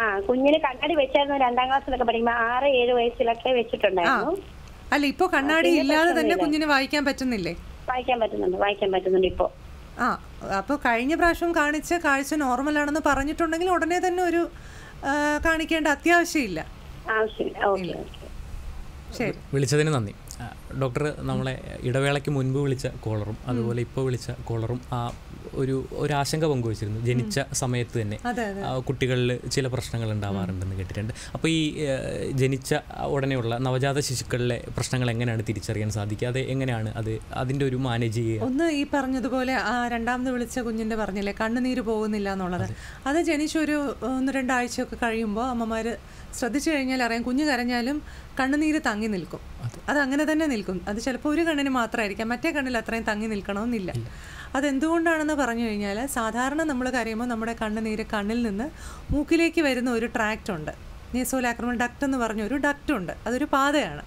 ആ കുഞ്ഞിന് കണ്ണാടി വെച്ചായിരുന്നു രണ്ടാം ക്ലാസ്സിലൊക്കെ പഠിക്കുമ്പോ ആറ് ഏഴ് വയസ്സിലൊക്കെ വെച്ചിട്ടുണ്ടായിരുന്നു
അല്ല ഇപ്പോ കണ്ണാടി ഇല്ലാതെ തന്നെ കുഞ്ഞിന് വായിക്കാൻ പറ്റുന്നില്ലേ വായിക്കാൻ പറ്റുന്നുണ്ട് വായിക്കാൻ പറ്റുന്നുണ്ട് ഇപ്പോ ആ അപ്പോൾ കഴിഞ്ഞ പ്രാവശ്യം കാണിച്ച കാഴ്ച നോർമൽ ആണെന്ന് പറഞ്ഞിട്ടുണ്ടെങ്കിൽ ഉടനെ തന്നെ ഒരു കാണിക്കേണ്ട അത്യാവശ്യമില്ല ശരി
വിളിച്ചതിന് നന്ദി ഡോക്ടർ നമ്മളെ ഇടവേളയ്ക്ക് മുൻപ് വിളിച്ച കോളറും അതുപോലെ ഇപ്പോൾ വിളിച്ച കോളറും ആ ഒരു ഒരു ആശങ്ക പങ്കുവച്ചിരുന്നു ജനിച്ച സമയത്ത് തന്നെ കുട്ടികളിൽ ചില പ്രശ്നങ്ങൾ
ഉണ്ടാവാറുണ്ടെന്ന് കേട്ടിട്ടുണ്ട്
അപ്പോൾ ഈ ജനിച്ച ഉടനെയുള്ള നവജാത ശിശുക്കളിലെ പ്രശ്നങ്ങൾ എങ്ങനെയാണ് തിരിച്ചറിയാൻ സാധിക്കുക അത് എങ്ങനെയാണ് അത് അതിൻ്റെ ഒരു മാനേജ് ചെയ്യുക
ഒന്ന് ഈ പറഞ്ഞതുപോലെ ആ രണ്ടാമത് വിളിച്ച കുഞ്ഞിൻ്റെ പറഞ്ഞില്ലേ കണ്ണുനീര് പോകുന്നില്ല എന്നുള്ളത് അത് ജനിച്ചൊരു ഒന്ന് രണ്ടാഴ്ചയൊക്കെ കഴിയുമ്പോൾ അമ്മമാർ ശ്രദ്ധിച്ചു കഴിഞ്ഞാൽ അറിയാം കുഞ്ഞു കരഞ്ഞാലും കണ്ണുനീര് തങ്ങി നിൽക്കും അത് അങ്ങനെ തന്നെ നിൽക്കും അത് ചിലപ്പോൾ ഒരു കണ്ണിന് മാത്രമായിരിക്കാം മറ്റേ കണ്ണിൽ അത്രയും തങ്ങി നിൽക്കണമെന്നില്ല അതെന്തുകൊണ്ടാണെന്ന് പറഞ്ഞു കഴിഞ്ഞാൽ സാധാരണ നമ്മൾ കരയുമ്പോൾ നമ്മുടെ കണ്ണുനീര് കണ്ണിൽ നിന്ന് മൂക്കിലേക്ക് വരുന്ന ഒരു ട്രാക്റ്റ് ഉണ്ട് നേസോലാക്രമൺ ഡക്റ്റ് എന്ന് പറഞ്ഞ ഒരു ഡക്റ്റ് ഉണ്ട് അതൊരു പാതയാണ്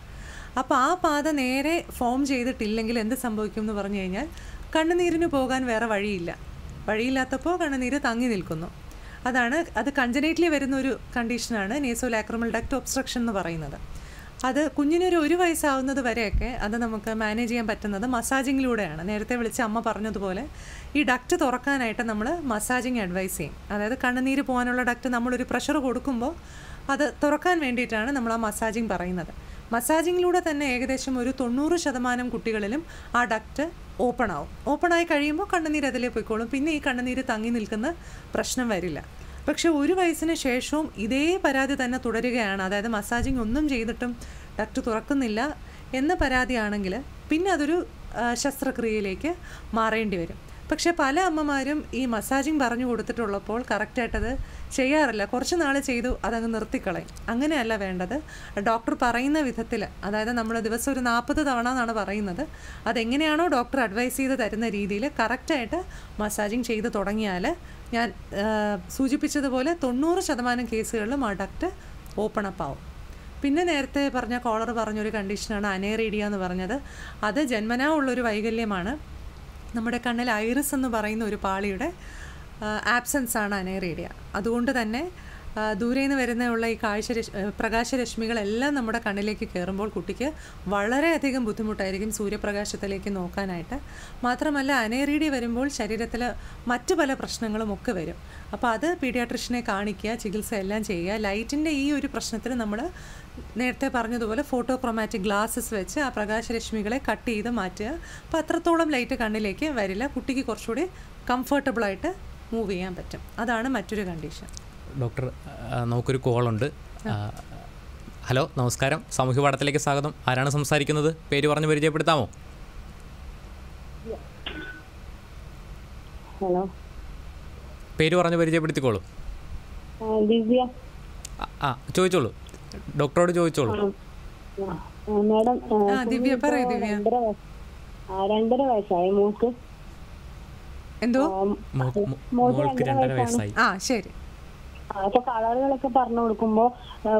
അപ്പോൾ ആ പാത നേരെ ഫോം ചെയ്തിട്ടില്ലെങ്കിൽ എന്ത് സംഭവിക്കും എന്ന് പറഞ്ഞു കഴിഞ്ഞാൽ കണ്ണുനീരിന് പോകാൻ വേറെ വഴിയില്ല വഴിയില്ലാത്തപ്പോൾ കണ്ണുനീര് തങ്ങി നിൽക്കുന്നു അതാണ് അത് കൺജനേറ്റ്ലി വരുന്ന ഒരു കണ്ടീഷനാണ് നേസോ ലാക്രമൽ ഡക്ട് ഒബ്സ്ട്രക്ഷൻ എന്ന് പറയുന്നത് അത് കുഞ്ഞിനൊരു ഒരു വയസ്സാവുന്നത് വരെയൊക്കെ അത് നമുക്ക് മാനേജ് ചെയ്യാൻ പറ്റുന്നത് മസാജിങ്ങിലൂടെയാണ് നേരത്തെ വിളിച്ച് അമ്മ പറഞ്ഞതുപോലെ ഈ ഡക്റ്റ് തുറക്കാനായിട്ട് നമ്മൾ മസാജിങ് അഡ്വൈസ് ചെയ്യും അതായത് കണ്ണുനീര് പോകാനുള്ള ഡക്റ്റ് നമ്മളൊരു പ്രഷർ കൊടുക്കുമ്പോൾ അത് തുറക്കാൻ വേണ്ടിയിട്ടാണ് നമ്മൾ ആ മസാജിങ് പറയുന്നത് മസാജിങ്ങിലൂടെ തന്നെ ഏകദേശം ഒരു തൊണ്ണൂറ് ശതമാനം കുട്ടികളിലും ആ ഡക്റ്റ് ഓപ്പൺ ആവും ഓപ്പൺ ആയി കഴിയുമ്പോൾ കണ്ണുനീര് അതിലേ പോയിക്കോളും പിന്നെ ഈ കണ്ണുനീര് തങ്ങി നിൽക്കുന്ന പ്രശ്നം വരില്ല പക്ഷേ ഒരു വയസ്സിന് ശേഷവും ഇതേ പരാതി തന്നെ തുടരുകയാണ് അതായത് മസാജിങ് ഒന്നും ചെയ്തിട്ടും ഡക്റ്റ് തുറക്കുന്നില്ല എന്ന പരാതിയാണെങ്കിൽ പിന്നെ അതൊരു ശസ്ത്രക്രിയയിലേക്ക് മാറേണ്ടി വരും പക്ഷെ പല അമ്മമാരും ഈ മസാജിങ് പറഞ്ഞു കൊടുത്തിട്ടുള്ളപ്പോൾ കറക്റ്റായിട്ടത് ചെയ്യാറില്ല കുറച്ച് നാൾ ചെയ്തു അതങ്ങ് നിർത്തിക്കളയും അങ്ങനെയല്ല വേണ്ടത് ഡോക്ടർ പറയുന്ന വിധത്തിൽ അതായത് നമ്മൾ ദിവസം ഒരു നാൽപ്പത് തവണ എന്നാണ് പറയുന്നത് അതെങ്ങനെയാണോ ഡോക്ടർ അഡ്വൈസ് ചെയ്ത് തരുന്ന രീതിയിൽ കറക്റ്റായിട്ട് മസാജിങ് ചെയ്ത് തുടങ്ങിയാൽ ഞാൻ സൂചിപ്പിച്ചതുപോലെ തൊണ്ണൂറ് ശതമാനം കേസുകളിലും ആ ഡക്റ്റ് ഓപ്പൺ അപ്പ് ആവും പിന്നെ നേരത്തെ പറഞ്ഞ കോളർ പറഞ്ഞൊരു കണ്ടീഷനാണ് അനേറീഡിയ എന്ന് പറഞ്ഞത് അത് ജന്മനാ ഉള്ളൊരു വൈകല്യമാണ് നമ്മുടെ കണ്ണിൽ ഐറിസ് എന്ന് പറയുന്ന ഒരു പാളിയുടെ ആബ്സെൻസാണ് അനേറിയ അതുകൊണ്ട് തന്നെ ദൂരെ നിന്ന് വരുന്ന ഉള്ള ഈ കാഴ്ച പ്രകാശരശ്മികളെല്ലാം നമ്മുടെ കണ്ണിലേക്ക് കയറുമ്പോൾ കുട്ടിക്ക് വളരെയധികം ബുദ്ധിമുട്ടായിരിക്കും സൂര്യപ്രകാശത്തിലേക്ക് നോക്കാനായിട്ട് മാത്രമല്ല അനേറിയടി വരുമ്പോൾ ശരീരത്തിൽ മറ്റു പല പ്രശ്നങ്ങളും ഒക്കെ വരും അപ്പോൾ അത് പീഡിയാട്രിഷനെ കാണിക്കുക ചികിത്സ എല്ലാം ചെയ്യുക ലൈറ്റിൻ്റെ ഈ ഒരു പ്രശ്നത്തിന് നമ്മൾ നേരത്തെ പറഞ്ഞതുപോലെ ഫോട്ടോക്രോമാറ്റിക് ഗ്ലാസ്സസ് വെച്ച് ആ പ്രകാശരശ്മികളെ കട്ട് ചെയ്ത് മാറ്റുക അപ്പോൾ അത്രത്തോളം ലൈറ്റ് കണ്ണിലേക്ക് വരില്ല കുട്ടിക്ക് കുറച്ചുകൂടി കംഫർട്ടബിളായിട്ട് മൂവ് ചെയ്യാൻ പറ്റും അതാണ് മറ്റൊരു കണ്ടീഷൻ
ഡോക്ടർ നമുക്കൊരു കോളുണ്ട് ഹലോ നമസ്കാരം സാമൂഹ്യ പാഠത്തിലേക്ക് സ്വാഗതം ആരാണ് സംസാരിക്കുന്നത് പേര് പറഞ്ഞ് പരിചയപ്പെടുത്താമോ ഹലോ പേര് പറഞ്ഞ് പരിചയപ്പെടുത്തിക്കോളൂ ആ ചോദിച്ചോളൂ ഡോക്ടറോട് ചോദിച്ചോളൂ
മാഡം ദിവ്യ ദിവ്യ രണ്ടര വയസ്സായി മൂക്ക് എന്തോ
മോൾക്ക് രണ്ടര വയസ്സായി ആ
ശരി അപ്പൊ കളറുകളൊക്കെ പറഞ്ഞു കൊടുക്കുമ്പോ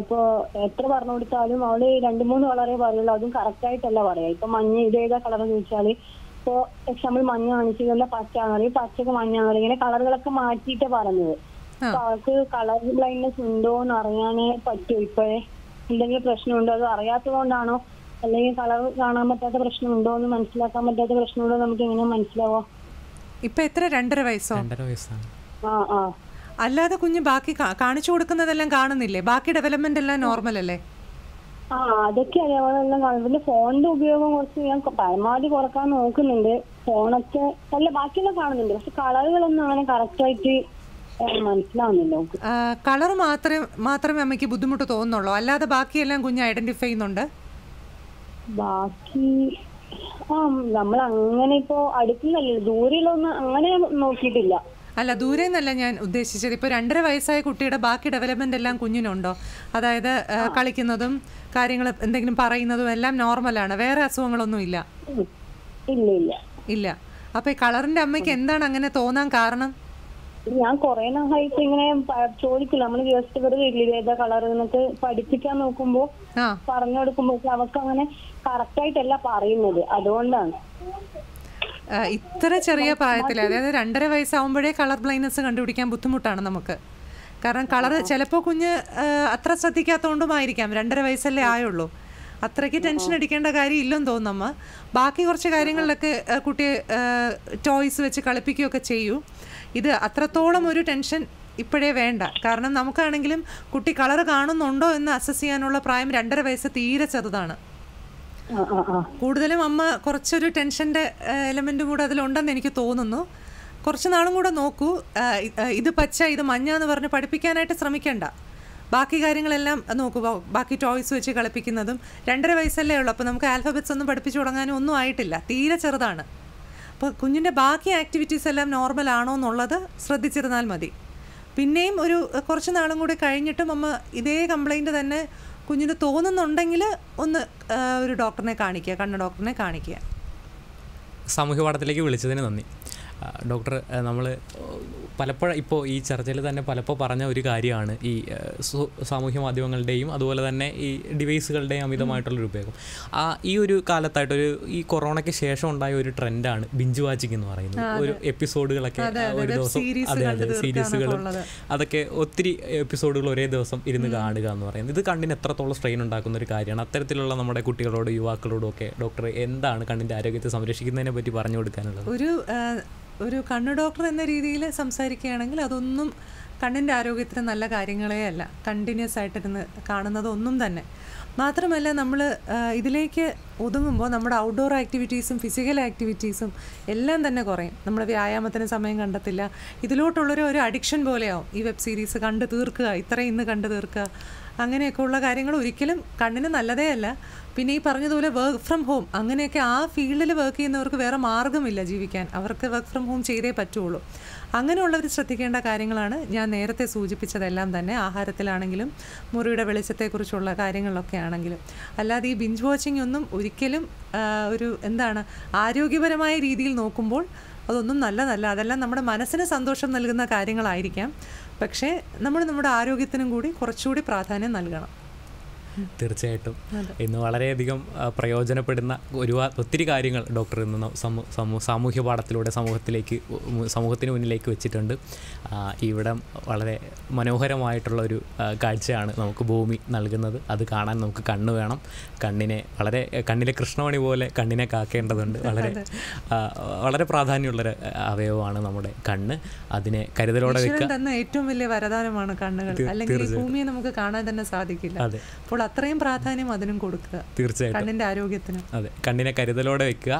ഇപ്പൊ എത്ര പറഞ്ഞു കൊടുത്താലും അവള് രണ്ട് മൂന്ന് കളറേ പറയുള്ളൂ അതും കറക്റ്റ് ആയിട്ടല്ല പറയാ ഇപ്പൊ മഞ്ഞ ഇതേതാ കളർ ചോദിച്ചാല് ഇപ്പൊ എക്സാമ്പിൾ മഞ്ഞ കാണിച്ചതല്ല പച്ചയാണെന്ന് പറയും പച്ചക്ക് മഞ്ഞ പറയും ഇങ്ങനെ കളറുകളൊക്കെ മാറ്റിയിട്ടേ പറഞ്ഞത് അപ്പൊ അവൾക്ക് കളർ ബ്ലൈൻഡ്നെസ് ഉണ്ടോ എന്ന് അറിയാനേ പറ്റൂ ഇപ്പഴേ എന്തെങ്കിലും പ്രശ്നമുണ്ടോ അത് അറിയാത്തതുകൊണ്ടാണോ അല്ലെങ്കിൽ കളർ കാണാൻ പറ്റാത്ത പ്രശ്നമുണ്ടോ എന്ന് മനസ്സിലാക്കാൻ പറ്റാത്ത പ്രശ്നമുണ്ടോ നമുക്ക് എങ്ങനെ മനസ്സിലാവോ
ഇപ്പൊ എത്ര രണ്ടര വയസ്സോ രണ്ടര വയസ്സാണ് ആ
ആ അല്ലാതെ
കുഞ്ഞ് ബാക്കി കാണിച്ചു കൊടുക്കുന്നതെല്ലാം കാണുന്നില്ലേ ബാക്കി ഡെവലപ്മെന്റ് എല്ലാം നോർമൽ അല്ലേ
ആ അതൊക്കെ അതേപോലെല്ലാം പിന്നെ ഫോണിന്റെ ഉപയോഗം കുറച്ച് ഞാൻ പരമാവധി കുറക്കാൻ നോക്കുന്നുണ്ട് ഫോണൊക്കെ അല്ല ബാക്കിയെല്ലാം
കാണുന്നുണ്ട് പക്ഷെ കളറുകളൊന്നും അങ്ങനെ കറക്റ്റ് ആയിട്ട് മനസ്സിലാവുന്നില്ല കളർ മാത്രമേ മാത്രമേ അമ്മയ്ക്ക് ബുദ്ധിമുട്ട് തോന്നുന്നുള്ളൂ അല്ലാതെ ബാക്കിയെല്ലാം കുഞ്ഞ് ഐഡന്റിഫൈ ചെയ്യുന്നുണ്ട്
ബാക്കി ആ നമ്മൾ അങ്ങനെ ഇപ്പോ അടുത്തുന്നല്ലേ ദൂരെയുള്ള
അങ്ങനെ നോക്കിയിട്ടില്ല അല്ല ദൂരെ നിന്നല്ല ഞാൻ ഉദ്ദേശിച്ചത് ഇപ്പോൾ രണ്ടര വയസ്സായ കുട്ടിയുടെ ബാക്കി ഡെവലപ്മെൻ്റ് എല്ലാം കുഞ്ഞിനുണ്ടോ അതായത് കളിക്കുന്നതും കാര്യങ്ങൾ എന്തെങ്കിലും പറയുന്നതും എല്ലാം നോർമലാണ് വേറെ അസുഖങ്ങളൊന്നും ഇല്ല ഇല്ല അപ്പൊ ഈ കളറിന്റെ അമ്മയ്ക്ക് എന്താണ് അങ്ങനെ തോന്നാൻ കാരണം ഞാൻ കൊറേ നാളായിട്ട് ഇങ്ങനെ ചോദിക്കില്ല നമ്മള്
ജസ്റ്റ് വെറുതെ ഇല്ല ഏതാ കളർ എന്നിട്ട് പഠിപ്പിക്കാൻ നോക്കുമ്പോ പറഞ്ഞു കൊടുക്കുമ്പോ അവർക്ക് അങ്ങനെ
കറക്റ്റ് ആയിട്ടല്ല പറയുന്നത് അതുകൊണ്ടാണ് ഇത്ര ചെറിയ പ്രായത്തിൽ അതായത് രണ്ടര വയസ്സാവുമ്പോഴേ കളർ ബ്ലൈൻഡ്നെസ് കണ്ടുപിടിക്കാൻ ബുദ്ധിമുട്ടാണ് നമുക്ക് കാരണം കളർ ചിലപ്പോൾ കുഞ്ഞ് അത്ര ശ്രദ്ധിക്കാത്തതുകൊണ്ടുമായിരിക്കാം രണ്ടര വയസ്സല്ലേ ആയുള്ളൂ അത്രയ്ക്ക് ടെൻഷൻ അടിക്കേണ്ട കാര്യം ഇല്ലെന്ന് നമ്മൾ ബാക്കി കുറച്ച് കാര്യങ്ങളിലൊക്കെ കുട്ടിയെ ടോയ്സ് വെച്ച് കളിപ്പിക്കുകയൊക്കെ ചെയ്യൂ ഇത് അത്രത്തോളം ഒരു ടെൻഷൻ ഇപ്പോഴേ വേണ്ട കാരണം നമുക്കാണെങ്കിലും കുട്ടി കളർ കാണുന്നുണ്ടോ എന്ന് അസസ് ചെയ്യാനുള്ള പ്രായം രണ്ടര വയസ്സ് തീരെ ചെറുതാണ് കൂടുതലും അമ്മ കുറച്ചൊരു ടെൻഷന്റെ എലമെന്റും കൂടെ അതിലുണ്ടെന്ന് എനിക്ക് തോന്നുന്നു കുറച്ച് നാളും കൂടെ നോക്കൂ ഇത് പച്ച ഇത് മഞ്ഞ എന്ന് പറഞ്ഞ് പഠിപ്പിക്കാനായിട്ട് ശ്രമിക്കണ്ട ബാക്കി കാര്യങ്ങളെല്ലാം നോക്കൂ ബാക്കി ടോയ്സ് വെച്ച് കളിപ്പിക്കുന്നതും രണ്ടര വയസ്സല്ലേ ഉള്ളൂ അപ്പോൾ നമുക്ക് ആൽഫബറ്റ്സ് ഒന്നും പഠിപ്പിച്ചു തുടങ്ങാനും ഒന്നും ആയിട്ടില്ല തീരെ ചെറുതാണ് അപ്പോൾ കുഞ്ഞിൻ്റെ ബാക്കി ആക്ടിവിറ്റീസ് എല്ലാം നോർമൽ ആണോ എന്നുള്ളത് ശ്രദ്ധിച്ചിരുന്നാൽ മതി പിന്നെയും ഒരു കുറച്ച് നാളും കൂടി കഴിഞ്ഞിട്ടും അമ്മ ഇതേ കംപ്ലൈൻറ്റ് തന്നെ കുഞ്ഞിന് തോന്നുന്നുണ്ടെങ്കിൽ ഒന്ന് ഒരു ഡോക്ടറിനെ കാണിക്കുക കണ്ണ് ഡോക്ടറിനെ കാണിക്കുക
സാമൂഹ്യ പാഠത്തിലേക്ക് വിളിച്ചതിന് നന്ദി ഡോക്ടർ നമ്മൾ പലപ്പോഴും ഇപ്പോൾ ഈ ചർച്ചയിൽ തന്നെ പലപ്പോൾ പറഞ്ഞ ഒരു കാര്യമാണ് ഈ സാമൂഹ്യ മാധ്യമങ്ങളുടെയും അതുപോലെ തന്നെ ഈ ഡിവൈസുകളുടെയും അമിതമായിട്ടുള്ളൊരു ഉപയോഗം ആ ഈ ഒരു കാലത്തായിട്ടൊരു ഈ കൊറോണയ്ക്ക് ശേഷം ഉണ്ടായ ഒരു ട്രെൻഡാണ് ബിഞ്ച് വാച്ചിങ് എന്ന് പറയുന്നത് ഒരു എപ്പിസോഡുകളൊക്കെ ഒരു ദിവസം അതെ അതെ സീരീസുകളും അതൊക്കെ ഒത്തിരി എപ്പിസോഡുകൾ ഒരേ ദിവസം ഇരുന്ന് കാണുക എന്ന് പറയുന്നത് ഇത് കണ്ണിന് എത്രത്തോളം സ്ട്രെയിൻ ഉണ്ടാക്കുന്ന ഒരു കാര്യമാണ് അത്തരത്തിലുള്ള നമ്മുടെ കുട്ടികളോടും യുവാക്കളോടും ഒക്കെ ഡോക്ടർ എന്താണ് കണ്ണിൻ്റെ ആരോഗ്യത്തെ സംരക്ഷിക്കുന്നതിനെ പറ്റി പറഞ്ഞു കൊടുക്കാനുള്ളത്
ഒരു ഒരു കണ്ണ് ഡോക്ടർ എന്ന രീതിയിൽ സംസാരിക്കുകയാണെങ്കിൽ അതൊന്നും കണ്ണിൻ്റെ ആരോഗ്യത്തിന് നല്ല കാര്യങ്ങളേ അല്ല കണ്ടിന്യൂസ് ആയിട്ടിരുന്ന് കാണുന്നതൊന്നും തന്നെ മാത്രമല്ല നമ്മൾ ഇതിലേക്ക് ഒതുങ്ങുമ്പോൾ നമ്മുടെ ഔട്ട്ഡോർ ആക്ടിവിറ്റീസും ഫിസിക്കൽ ആക്ടിവിറ്റീസും എല്ലാം തന്നെ കുറയും നമ്മൾ വ്യായാമത്തിന് സമയം കണ്ടെത്തില്ല ഇതിലോട്ടുള്ളൊരു ഒരു അഡിക്ഷൻ പോലെയാവും ഈ വെബ് സീരീസ് കണ്ട് തീർക്കുക ഇത്രയും ഇന്ന് കണ്ട് തീർക്കുക അങ്ങനെയൊക്കെ ഉള്ള കാര്യങ്ങൾ ഒരിക്കലും കണ്ണിന് നല്ലതേ അല്ല പിന്നെ ഈ പറഞ്ഞതുപോലെ വർക്ക് ഫ്രം ഹോം അങ്ങനെയൊക്കെ ആ ഫീൽഡിൽ വർക്ക് ചെയ്യുന്നവർക്ക് വേറെ മാർഗ്ഗമില്ല ജീവിക്കാൻ അവർക്ക് വർക്ക് ഫ്രം ഹോം ചെയ്തേ പറ്റുള്ളൂ അങ്ങനെയുള്ളവർ ശ്രദ്ധിക്കേണ്ട കാര്യങ്ങളാണ് ഞാൻ നേരത്തെ സൂചിപ്പിച്ചതെല്ലാം തന്നെ ആഹാരത്തിലാണെങ്കിലും മുറിയുടെ വെളിച്ചത്തെക്കുറിച്ചുള്ള കാര്യങ്ങളിലൊക്കെ ആണെങ്കിലും അല്ലാതെ ഈ ബിഞ്ച് വാച്ചിങ് ഒന്നും ഒരിക്കലും ഒരു എന്താണ് ആരോഗ്യപരമായ രീതിയിൽ നോക്കുമ്പോൾ അതൊന്നും നല്ലതല്ല അതെല്ലാം നമ്മുടെ മനസ്സിന് സന്തോഷം നൽകുന്ന കാര്യങ്ങളായിരിക്കാം പക്ഷേ നമ്മൾ നമ്മുടെ ആരോഗ്യത്തിനും കൂടി കുറച്ചുകൂടി പ്രാധാന്യം നൽകണം
തീർച്ചയായിട്ടും ഇന്ന് വളരെയധികം പ്രയോജനപ്പെടുന്ന ഒരുപാട് ഒത്തിരി കാര്യങ്ങൾ ഡോക്ടർ ഇന്ന് സാമൂഹ്യ പാഠത്തിലൂടെ സമൂഹത്തിലേക്ക് സമൂഹത്തിന് മുന്നിലേക്ക് വെച്ചിട്ടുണ്ട് ഇവിടെ വളരെ മനോഹരമായിട്ടുള്ള ഒരു കാഴ്ചയാണ് നമുക്ക് ഭൂമി നൽകുന്നത് അത് കാണാൻ നമുക്ക് കണ്ണ് വേണം കണ്ണിനെ വളരെ കണ്ണിലെ കൃഷ്ണമണി പോലെ കണ്ണിനെ കാക്കേണ്ടതുണ്ട് വളരെ വളരെ പ്രാധാന്യമുള്ളൊരു അവയവമാണ് നമ്മുടെ കണ്ണ് അതിനെ കരുതലോടെ തന്ന
ഏറ്റവും വലിയ വരദാനമാണ് കണ്ണുകൾ അല്ലെങ്കിൽ ഭൂമിയെ നമുക്ക് കാണാൻ തന്നെ സാധിക്കില്ല അപ്പോൾ അത്രയും പ്രാധാന്യം അതിനും കൊടുക്കുക
തീർച്ചയായിട്ടും കണ്ണിന്റെ ആരോഗ്യത്തിന് അതെ കണ്ണിനെ കരുതലോടെ വെക്കുക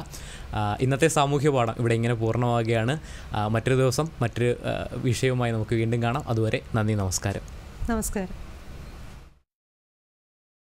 ഇന്നത്തെ സാമൂഹ്യ പാഠം ഇവിടെ ഇങ്ങനെ പൂർണ്ണമാകുകയാണ് മറ്റൊരു ദിവസം മറ്റൊരു വിഷയവുമായി നമുക്ക് വീണ്ടും കാണാം അതുവരെ നന്ദി നമസ്കാരം
നമസ്കാരം